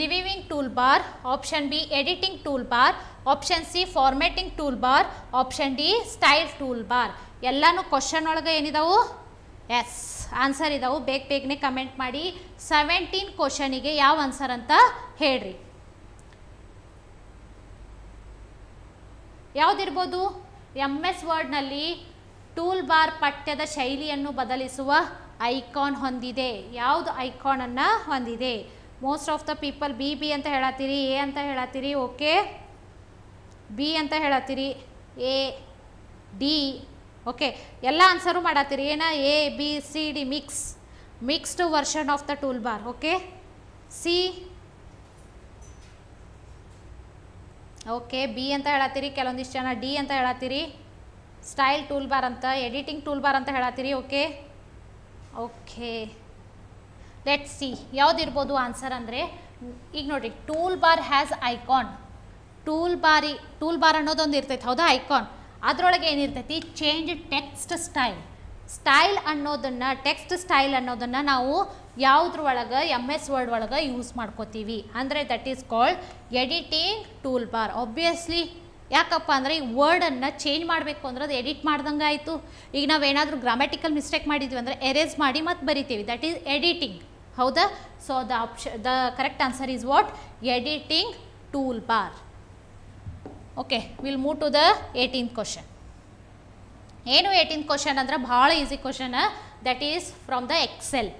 reviewing toolbar option B editing toolbar option C formatting toolbar option D style toolbar ಎಲ್ಲನೂ ಕ್ವಶನ್ ಒಳಗೆ ಏನಿದಾವು ಎಸ್ ಆನ್ಸರ್ ಇದಾವೆ ಬೇಗ ಬೇಗನೆ ಕಮೆಂಟ್ ಮಾಡಿ ಸೆವೆಂಟೀನ್ ಕ್ವಶನಿಗೆ ಯಾವ ಆನ್ಸರ್ ಅಂತ ಹೇಳ್ರಿ ಯಾವುದಿರ್ಬೋದು ಎಮ್ ಎಸ್ ವರ್ಡ್ನಲ್ಲಿ ಟೂಲ್ ಬಾರ್ ಪಠ್ಯದ ಶೈಲಿಯನ್ನು ಬದಲಿಸುವ ಐಕಾನ್ ಹೊಂದಿದೆ ಯಾವುದು ಐಕಾನನ್ನು ಹೊಂದಿದೆ most of the people B B ಅಂತ ಹೇಳತ್ತೀರಿ ಎ ಅಂತ ಹೇಳತ್ತೀರಿ ಓಕೆ ಬಿ ಅಂತ ಹೇಳತ್ತೀರಿ ಎ ಡಿ ಓಕೆ ಎಲ್ಲ ಆನ್ಸರು ಮಾಡತ್ತೀರಿ ಏನ A B C D mix mixed version of the toolbar okay C okay B ಅಂತ ಹೇಳತ್ತೀರಿ ಕೆಲವೊಂದಿಷ್ಟು ಜನ ಡಿ ಅಂತ ಹೇಳತ್ತೀರಿ ಸ್ಟೈಲ್ ಟೂಲ್ ಬಾರ್ ಅಂತ ಎಡಿಟಿಂಗ್ ಟೂಲ್ ಬಾರ್ ಅಂತ ಹೇಳತ್ತೀರಿ ಓಕೆ ಓಕೆ ಲೆಟ್ ಸಿ ಯಾವುದಿರ್ಬೋದು ಆನ್ಸರ್ ಅಂದರೆ ಈಗ ನೋಡಿರಿ ಟೂಲ್ ಬಾರ್ ಹ್ಯಾಸ್ ಐಕಾನ್ ಟೂಲ್ ಬಾರಿ ಟೂಲ್ ಬಾರ್ ಅನ್ನೋದೊಂದು ಇರ್ತೈತೆ ಹೌದಾ ಐಕಾನ್ ಅದರೊಳಗೆ ಏನಿರ್ತೈತಿ ಚೇಂಜ್ ಟೆಕ್ಸ್ಟ್ ಸ್ಟೈಲ್ ಸ್ಟೈಲ್ ಅನ್ನೋದನ್ನು ಟೆಕ್ಸ್ಟ್ ಸ್ಟೈಲ್ ಅನ್ನೋದನ್ನು ನಾವು ಯಾವುದ್ರ ಒಳಗೆ ಎಮ್ ಎಸ್ ವರ್ಡ್ ಒಳಗೆ ಯೂಸ್ ಮಾಡ್ಕೋತೀವಿ ಅಂದರೆ that is called editing toolbar obviously ಯಾಕಪ್ಪ ಅಂದರೆ ಈ ವರ್ಡನ್ನು ಚೇಂಜ್ ಮಾಡಬೇಕು ಅಂದ್ರೆ ಅದು ಎಡಿಟ್ ಮಾಡ್ದಂಗೆ ಆಯಿತು ಈಗ ನಾವೇನಾದರೂ ಗ್ರಾಮ್ಯಾಟಿಕಲ್ ಮಿಸ್ಟೇಕ್ ಮಾಡಿದ್ವಿ ಅಂದರೆ ಎರೇಸ್ ಮಾಡಿ ಮತ್ತು ಬರಿತೀವಿ ದಟ್ ಈಸ್ ಎಡಿಟಿಂಗ್ ಹೌದಾ so the option the correct answer is what editing toolbar okay will move to the eighteen question ಏನು ಏಯ್ಟೀನ್ ಕ್ವಶನ್ ಅಂದ್ರೆ ಭಾಳ easy question that is from the Excel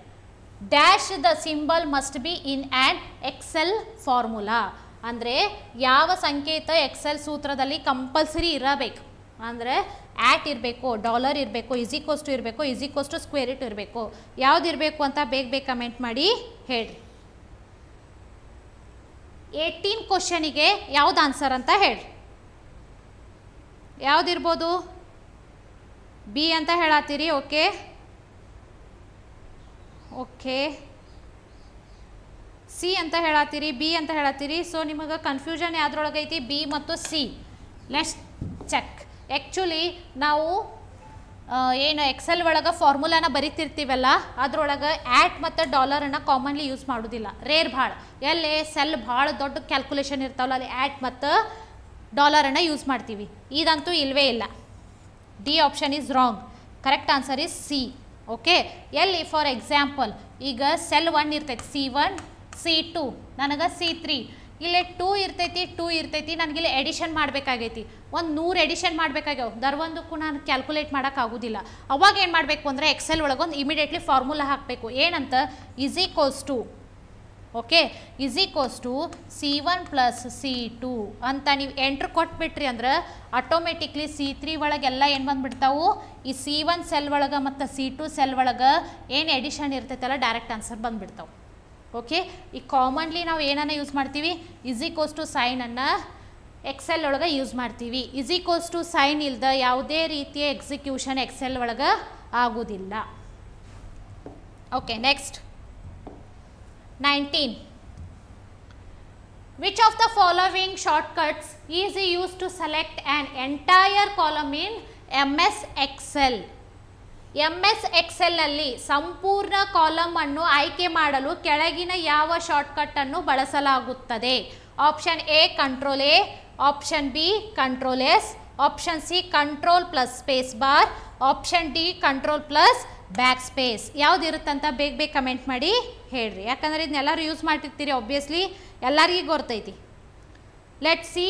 dash the symbol must be in and Excel formula ಅಂದರೆ ಯಾವ ಸಂಕೇತ Excel ಸೂತ್ರದಲ್ಲಿ compulsory ಇರಬೇಕು ಅಂದರೆ at ಇರಬೇಕು ಡಾಲರ್ ಇರಬೇಕು ಕೋಸ್ಟು ಇರಬೇಕು ಇಸಿಕೋಸ್ಟು ಸ್ಕ್ವೇರ್ ಇಟ್ ಇರಬೇಕು ಯಾವ್ದು ಇರಬೇಕು ಅಂತ ಬೇಗ ಬೇಗ ಕಮೆಂಟ್ ಮಾಡಿ ಹೇಳ್ರಿ ಏಯ್ಟೀನ್ ಕ್ವಶನಿಗೆ ಯಾವ್ದು ಆನ್ಸರ್ ಅಂತ ಹೇಳ್ರಿ ಯಾವ್ದಿರ್ಬೋದು ಬಿ ಅಂತ ಹೇಳತ್ತೀರಿ ಓಕೆ ಓಕೆ ಸಿ ಅಂತ ಹೇಳತ್ತೀರಿ ಬಿ ಅಂತ ಹೇಳತ್ತೀರಿ ಸೊ ನಿಮಗೆ ಕನ್ಫ್ಯೂಷನ್ ಐತಿ ಬಿ ಮತ್ತು ಸಿ ಲೆಟ್ಸ್ ಚೆಕ್ ಆ್ಯಕ್ಚುಲಿ ನಾವು ಏನು ಎಕ್ಸೆಲ್ ಒಳಗೆ ಫಾರ್ಮುಲಾನ ಬರಿತಿರ್ತೀವಲ್ಲ ಅದರೊಳಗೆ ಆ್ಯಟ್ ಮತ್ತು ಡಾಲರನ್ನು ಕಾಮನ್ಲಿ ಯೂಸ್ ಮಾಡೋದಿಲ್ಲ ರೇರ್ ಭಾಳ ಎಲ್ಲಿ ಸೆಲ್ ಭಾಳ ದೊಡ್ಡ ಕ್ಯಾಲ್ಕುಲೇಷನ್ ಇರ್ತಾವಲ್ಲ ಅಲ್ಲಿ ಆ್ಯಟ್ ಮತ್ತು ಡಾಲರನ್ನು ಯೂಸ್ ಮಾಡ್ತೀವಿ ಇದಂತೂ ಇಲ್ಲವೇ ಇಲ್ಲ D option is wrong correct answer is C okay ಎಲ್ಲಿ ಫಾರ್ ಎಕ್ಸಾಂಪಲ್ ಈಗ ಸೆಲ್ ಒನ್ ಇರ್ತೈತಿ ಸಿ ಒನ್ ಸಿ ಟು ನನಗೆ ಸಿ ತ್ರೀ ಇಲ್ಲೇ ಟೂ ಇರ್ತೈತಿ ಟೂ ಇರ್ತೈತಿ ನನಗಿಲ್ಲಿ ಎಡಿಷನ್ ಮಾಡಬೇಕಾಗೈತಿ ಒಂದು ನೂರು ಎಡಿಷನ್ ಮಾಡಬೇಕಾಗ್ಯಾವ ದರ್ವೊಂದಕ್ಕೂ ನಾನು ಕ್ಯಾಲ್ಕುಲೇಟ್ ಮಾಡೋಕ್ಕಾಗೋದಿಲ್ಲ ಅವಾಗ ಏನು ಮಾಡಬೇಕು ಅಂದರೆ ಎಕ್ಸೆಲ್ ಒಳಗೊಂದು ಇಮಿಡಿಯೇಟ್ಲಿ ಫಾರ್ಮುಲಾ ಹಾಕಬೇಕು ಏನಂತ is equals to okay is equals to C one plus C two ಅಂತ ನೀವು ಎಂಟ್ರ್ ಕೊಟ್ಬಿಟ್ರಿ ಅಂದ್ರೆ ಆಟೋಮೆಟಿಕ್ಲಿ ಸಿ ತ್ರೀ ಎಲ್ಲ ಏನು ಬಂದುಬಿಡ್ತಾವೆ ಈ ಸಿ ಒನ್ ಸೆಲ್ ಒಳಗೆ ಮತ್ತು ಸಿ ಟು ಸೆಲ್ ಒಳಗೆ ಏನು ಎಡಿಷನ್ ಇರ್ತೈತಲ್ಲ ಡೈರೆಕ್ಟ್ ಆನ್ಸರ್ ಬಂದುಬಿಡ್ತಾವೆ ಓಕೆ ಈ ಕಾಮನ್ಲಿ ನಾವು ಏನನ್ನ ಯೂಸ್ ಮಾಡ್ತೀವಿ ಇಸ್ ಈಕ್ವಲ್ಸ್ ಟು ಸೈನನ್ನು ಎಕ್ಸೆಲ್ ಒಳಗೆ ಯೂಸ್ ಮಾಡ್ತೀವಿ ಇಸ್ ಈಕ್ವಲ್ಸ್ ಟು ಸೈನ್ ಇಲ್ದ ಯಾವುದೇ ರೀತಿಯ ಎಕ್ಸಿಕ್ಯೂಷನ್ ಎಕ್ಸೆಲ್ ಒಳಗೆ ಆಗೋದಿಲ್ಲ okay next 19. Which of the following shortcuts is used to select an entire column in MS Excel? MS Excel ನಲ್ಲಿ ಸಂಪೂರ್ಣ ಕಾಲಮ್ ಅನ್ನು ಆಯ್ಕೆ ಮಾಡಲು ಕೆಳಗಿನ ಯಾವ ಶಾರ್ಟ್ಕಟ್ ಅನ್ನು ಬಳಸಲಾಗುತ್ತದೆ option A control A option B control S option C control plus space bar option D control plus backspace ಯಾವುದಿರುತ್ತಂತ ಬೇಗ ಬೇಗ ಕಮೆಂಟ್ ಮಾಡಿ ಹೇಳ್ರಿ ಯಾಕಂದ್ರೆ ಇದನ್ನೆಲ್ಲರೂ ಯೂಸ್ ಮಾಡ್ತಿರ್ತೀರಿ ಆಬ್ವಿಯಸ್ಲಿ ಎಲ್ಲರಿಗೂ ಗೊತ್ತೈತಿ ಲೆಟ್ ಸಿ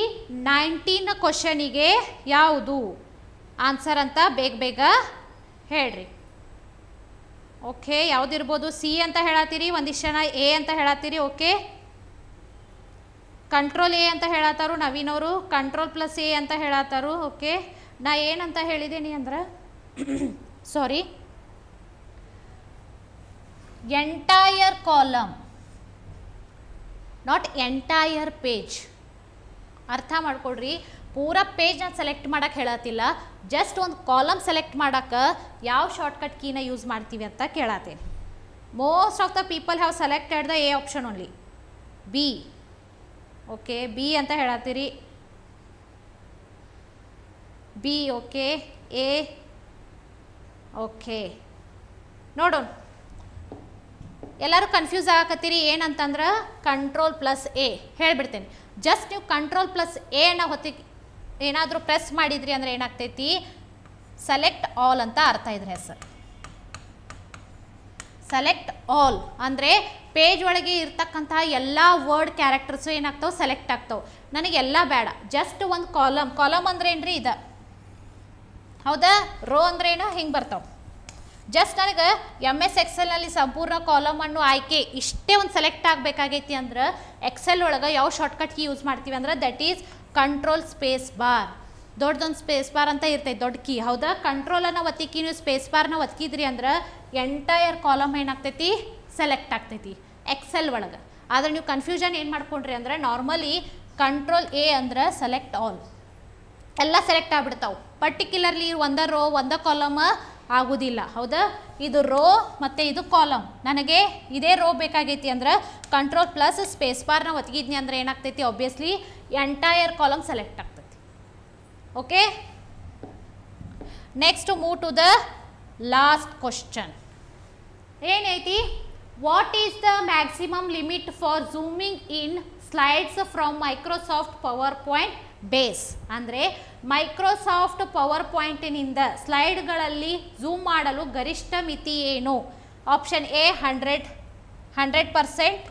ನೈನ್ಟೀನ್ ಕ್ವಶನಿಗೆ ಯಾವುದು ಆನ್ಸರ್ ಅಂತ ಬೇಗ ಬೇಗ ಹೇಳ್ರಿ ಓಕೆ ಯಾವುದಿರ್ಬೋದು ಸಿ ಅಂತ ಹೇಳತ್ತೀರಿ ಒಂದಿಷ್ಟು ಜನ ಎ ಅಂತ ಹೇಳತ್ತೀರಿ ಓಕೆ ಕಂಟ್ರೋಲ್ ಎ ಅಂತ ಹೇಳತ್ತಾರು ನವೀನವರು ಕಂಟ್ರೋಲ್ ಪ್ಲಸ್ ಎ ಅಂತ ಹೇಳತ್ತಾರು ಓಕೆ ನಾ ಏನಂತ ಹೇಳಿದ್ದೀನಿ ಅಂದ್ರೆ sorry entire column not entire page ಅರ್ಥ ಮಾಡ್ಕೊಡ್ರಿ ಪೂರ ಪೇಜ್ ನಾನು ಸೆಲೆಕ್ಟ್ ಮಾಡೋಕೆ ಹೇಳತ್ತಿಲ್ಲ ಜಸ್ಟ್ ಒಂದು ಕಾಲಮ್ ಸೆಲೆಕ್ಟ್ ಮಾಡೋಕೆ ಯಾವ ಶಾರ್ಟ್ಕಟ್ ಕೀನ ಯೂಸ್ ಮಾಡ್ತೀವಿ ಅಂತ ಕೇಳತ್ತೆ most of the people have selected the A option only B okay B ಅಂತ ಹೇಳತ್ತೀರಿ ಬಿ ಓಕೆ ಎ ಓಕೆ ನೋಡೋಣ ಎಲ್ಲರೂ ಕನ್ಫ್ಯೂಸ್ ಆಗಕತ್ತೀರಿ ಏನಂತಂದ್ರೆ ಕಂಟ್ರೋಲ್ ಪ್ಲಸ್ ಎ ಹೇಳಿಬಿಡ್ತೇನೆ ಜಸ್ಟ್ ನೀವು ಕಂಟ್ರೋಲ್ ಪ್ಲಸ್ ಎ ಅನ್ನ ಹೊತ್ತಿ ಏನಾದರೂ ಪ್ರೆಸ್ ಮಾಡಿದ್ರಿ ಅಂದರೆ ಏನಾಗ್ತೈತಿ ಸೆಲೆಕ್ಟ್ ಆಲ್ ಅಂತ ಅರ್ಥ ಇದ್ರೆ ಹೆಸರು ಸೆಲೆಕ್ಟ್ ಆಲ್ ಅಂದರೆ ಪೇಜ್ ಒಳಗೆ ಇರ್ತಕ್ಕಂತಹ ಎಲ್ಲ ವರ್ಡ್ ಕ್ಯಾರೆಕ್ಟರ್ಸು ಏನಾಗ್ತಾವೆ ಸೆಲೆಕ್ಟ್ ಆಗ್ತಾವೆ ನನಗೆಲ್ಲ ಬೇಡ ಜಸ್ಟ್ ಒಂದು ಕಾಲಮ್ ಕಾಲಮ್ ಅಂದ್ರೆ ಏನ್ರಿ ಇದು ಹೌದಾ ರೋ ಏನು ಹಿಂಗೆ ಬರ್ತಾವೆ ಜಸ್ಟ್ ನನಗೆ ಎಮ್ ಎಸ್ ಎಕ್ಸೆಲ್ನಲ್ಲಿ ಸಂಪೂರ್ಣ ಕಾಲಮ್ ಅನ್ನು ಆಯ್ಕೆ ಇಷ್ಟೇ ಒಂದು ಸೆಲೆಕ್ಟ್ ಆಗಬೇಕಾಗೈತಿ ಅಂದ್ರೆ ಎಕ್ಸೆಲ್ ಒಳಗೆ ಯಾವ ಶಾರ್ಟ್ಕಟ್ ಕೀ ಯೂಸ್ ಮಾಡ್ತೀವಿ ಅಂದ್ರೆ that is control space bar ದೊಡ್ಡದೊಂದು ಸ್ಪೇಸ್ ಬಾರ್ ಅಂತ ಇರ್ತೈತಿ ದೊಡ್ಡ ಕೀ ಹೌದಾ ಕಂಟ್ರೋಲನ್ನು ಒತ್ತಿಕ್ಕಿ ನೀವು ಸ್ಪೇಸ್ ಬಾರ್ನ ಒತ್ತಿದ್ರಿ ಅಂದ್ರೆ ಎಂಟೈರ್ ಕಾಲಮ್ ಏನಾಗ್ತೈತಿ ಸೆಲೆಕ್ಟ್ ಆಗ್ತೈತಿ ಎಕ್ಸೆಲ್ ಒಳಗೆ ಆದರೆ ನೀವು ಕನ್ಫ್ಯೂಷನ್ ಏನು ಮಾಡ್ಕೊಂಡ್ರಿ ಅಂದ್ರೆ ನಾರ್ಮಲಿ ಕಂಟ್ರೋಲ್ ಎ ಅಂದ್ರೆ ಸೆಲೆಕ್ಟ್ ಆಲ್ ಎಲ್ಲ ಸೆಲೆಕ್ಟ್ ಆಗ್ಬಿಡ್ತಾವೆ ಪರ್ಟಿಕ್ಯುಲರ್ಲಿ ಒಂದ ರೋ ಒಂದ ಕಾಲಮ ಆಗುವುದಿಲ್ಲ ಹೌದಾ ಇದು ರೋ ಮತ್ತು ಇದು ಕಾಲಮ್ ನನಗೆ ಇದೇ ರೋ ಬೇಕಾಗೈತಿ ಅಂದ್ರೆ ಕಂಟ್ರೋಲ್ ಪ್ಲಸ್ ಸ್ಪೇಸ್ ಬಾರ್ನ ಒತ್ತಿಗಿದ್ನಿ ಅಂದ್ರೆ ಏನಾಗ್ತೈತಿ ಆಬ್ವಿಯಸ್ಲಿ ಎಂಟೈರ್ ಕಾಲಮ್ ಸೆಲೆಕ್ಟ್ ಆಗ್ತೈತಿ okay next move to the last question ಏನೈತಿ what is the maximum limit for zooming in slides from Microsoft PowerPoint base ಅಂದರೆ ಮೈಕ್ರೋಸಾಫ್ಟ್ ಪವರ್ ಪಾಯಿಂಟಿನಿಂದ ಸ್ಲೈಡ್ಗಳಲ್ಲಿ ಝೂಮ್ ಮಾಡಲು ಗರಿಷ್ಠ ಮಿತಿ ಏನು option A hundred hundred percent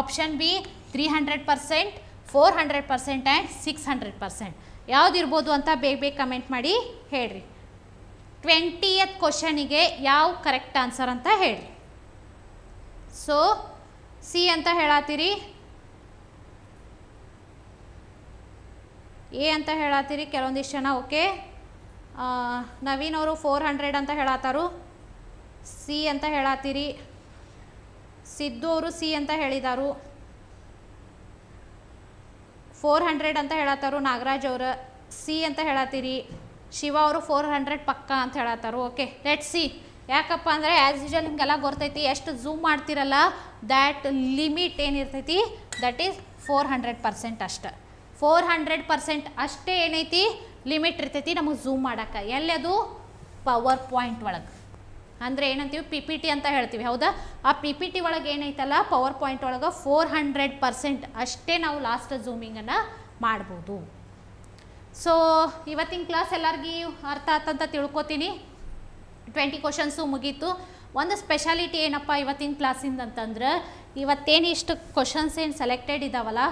option B three hundred percent four hundred percent and six hundred percent ಯಾವುದಿರ್ಬೋದು ಅಂತ ಬೇಗ ಬೇಗ ಕಮೆಂಟ್ ಮಾಡಿ ಹೇಳ್ರಿ ಟ್ವೆಂಟಿಯತ್ ಕ್ವಶನಿಗೆ ಯಾವ ಕರೆಕ್ಟ್ ಆನ್ಸರ್ ಅಂತ ಹೇಳ್ರಿ ಸೊ ಸಿ ಅಂತ ಹೇಳತ್ತೀರಿ ಎ ಅಂತ ಹೇಳತ್ತೀರಿ ಕೆಲವೊಂದಿಷ್ಟು ಜನ ಓಕೆ ನವೀನ್ ಅವರು ಫೋರ್ ಹಂಡ್ರೆಡ್ ಅಂತ ಹೇಳತ್ತಾರು ಸಿ ಅಂತ ಹೇಳತ್ತೀರಿ ಸಿದ್ದು ಅವರು ಸಿ ಅಂತ ಹೇಳಿದರು ಫೋರ್ ಹಂಡ್ರೆಡ್ ಅಂತ ಹೇಳತ್ತಾರು ನಾಗರಾಜ್ ಅವರು ಸಿ ಅಂತ ಹೇಳತ್ತೀರಿ ಶಿವ ಅವರು ಫೋರ್ ಹಂಡ್ರೆಡ್ ಪಕ್ಕ ಅಂತ ಹೇಳತ್ತಾರು ಓಕೆ ಲೆಟ್ ಸಿ ಯಾಕಪ್ಪ ಅಂದರೆ ಆ್ಯಸ್ ಯೂಶಲ್ ನಿಮಗೆಲ್ಲ ಗೊತ್ತೈತಿ ಎಷ್ಟು ಝೂಮ್ ಮಾಡ್ತಿರಲ್ಲ ದ್ಯಾಟ್ ಲಿಮಿಟ್ ಏನಿರ್ತೈತಿ that is four hundred percent ಅಷ್ಟೆ ಫೋರ್ ಹಂಡ್ರೆಡ್ ಪರ್ಸೆಂಟ್ ಅಷ್ಟೇ ಏನೈತಿ ಲಿಮಿಟ್ ಇರ್ತೈತಿ ನಮಗೆ ಝೂಮ್ ಮಾಡೋಕೆ ಎಲ್ಲದು ಪವರ್ ಪಾಯಿಂಟ್ ಒಳಗೆ ಅಂದರೆ ಏನಂತೀವಿ ಪಿ ಪಿ ಟಿ ಅಂತ ಹೇಳ್ತೀವಿ ಹೌದಾ ಆ ಪಿ ಪಿ ಟಿ ಒಳಗೆ ಏನೈತಲ್ಲ ಪವರ್ ಪಾಯಿಂಟ್ ಒಳಗೆ ಫೋರ್ ಹಂಡ್ರೆಡ್ ಪರ್ಸೆಂಟ್ ಅಷ್ಟೇ ನಾವು ಲಾಸ್ಟ್ ಝೂಮಿಂಗನ್ನು ಮಾಡ್ಬೋದು ಸೊ ಇವತ್ತಿನ ಕ್ಲಾಸ್ ಎಲ್ಲರಿಗೂ ಅರ್ಥ ಆತಂತ ತಿಳ್ಕೊತೀನಿ ಟ್ವೆಂಟಿ ಕ್ವಶನ್ಸು ಮುಗೀತು ಒಂದು ಸ್ಪೆಷಾಲಿಟಿ ಏನಪ್ಪ ಇವತ್ತಿನ ಕ್ಲಾಸಿಂದ ಅಂತಂದ್ರೆ ಇವತ್ತೇನು ಇಷ್ಟು ಕ್ವಶನ್ಸ್ ಏನು ಸೆಲೆಕ್ಟೆಡ್ ಇದ್ದಾವಲ್ಲ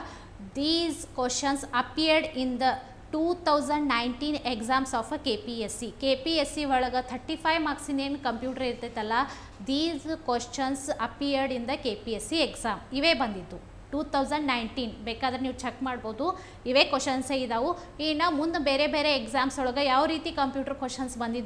These questions appeared in the 2019 exams of a K P S C K P S C ಒಳಗೆ ಥರ್ಟಿ ಫೈವ್ ಮಾರ್ಕ್ಸಿನೇನು ಏನು ಕಂಪ್ಯೂಟರ್ ಇರ್ತೈತಲ್ಲ these questions appeared in the K P S C exam ಇವೇ ಬಂದಿದ್ದು two thousand nineteen ಬೇಕಾದ್ರೆ ನೀವು check ಮಾಡ್ಬೋದು ಇವೇ ಕ್ವಶನ್ಸೇ ಇದ್ದಾವೆ ಇನ್ನು ಮುಂದೆ ಬೇರೆ ಬೇರೆ ಎಕ್ಸಾಮ್ಸ್ ಒಳಗೆ ಯಾವ ರೀತಿ ಕಂಪ್ಯೂಟರ್ ಕ್ವಶನ್ಸ್ ಬಂದಿದ್ದು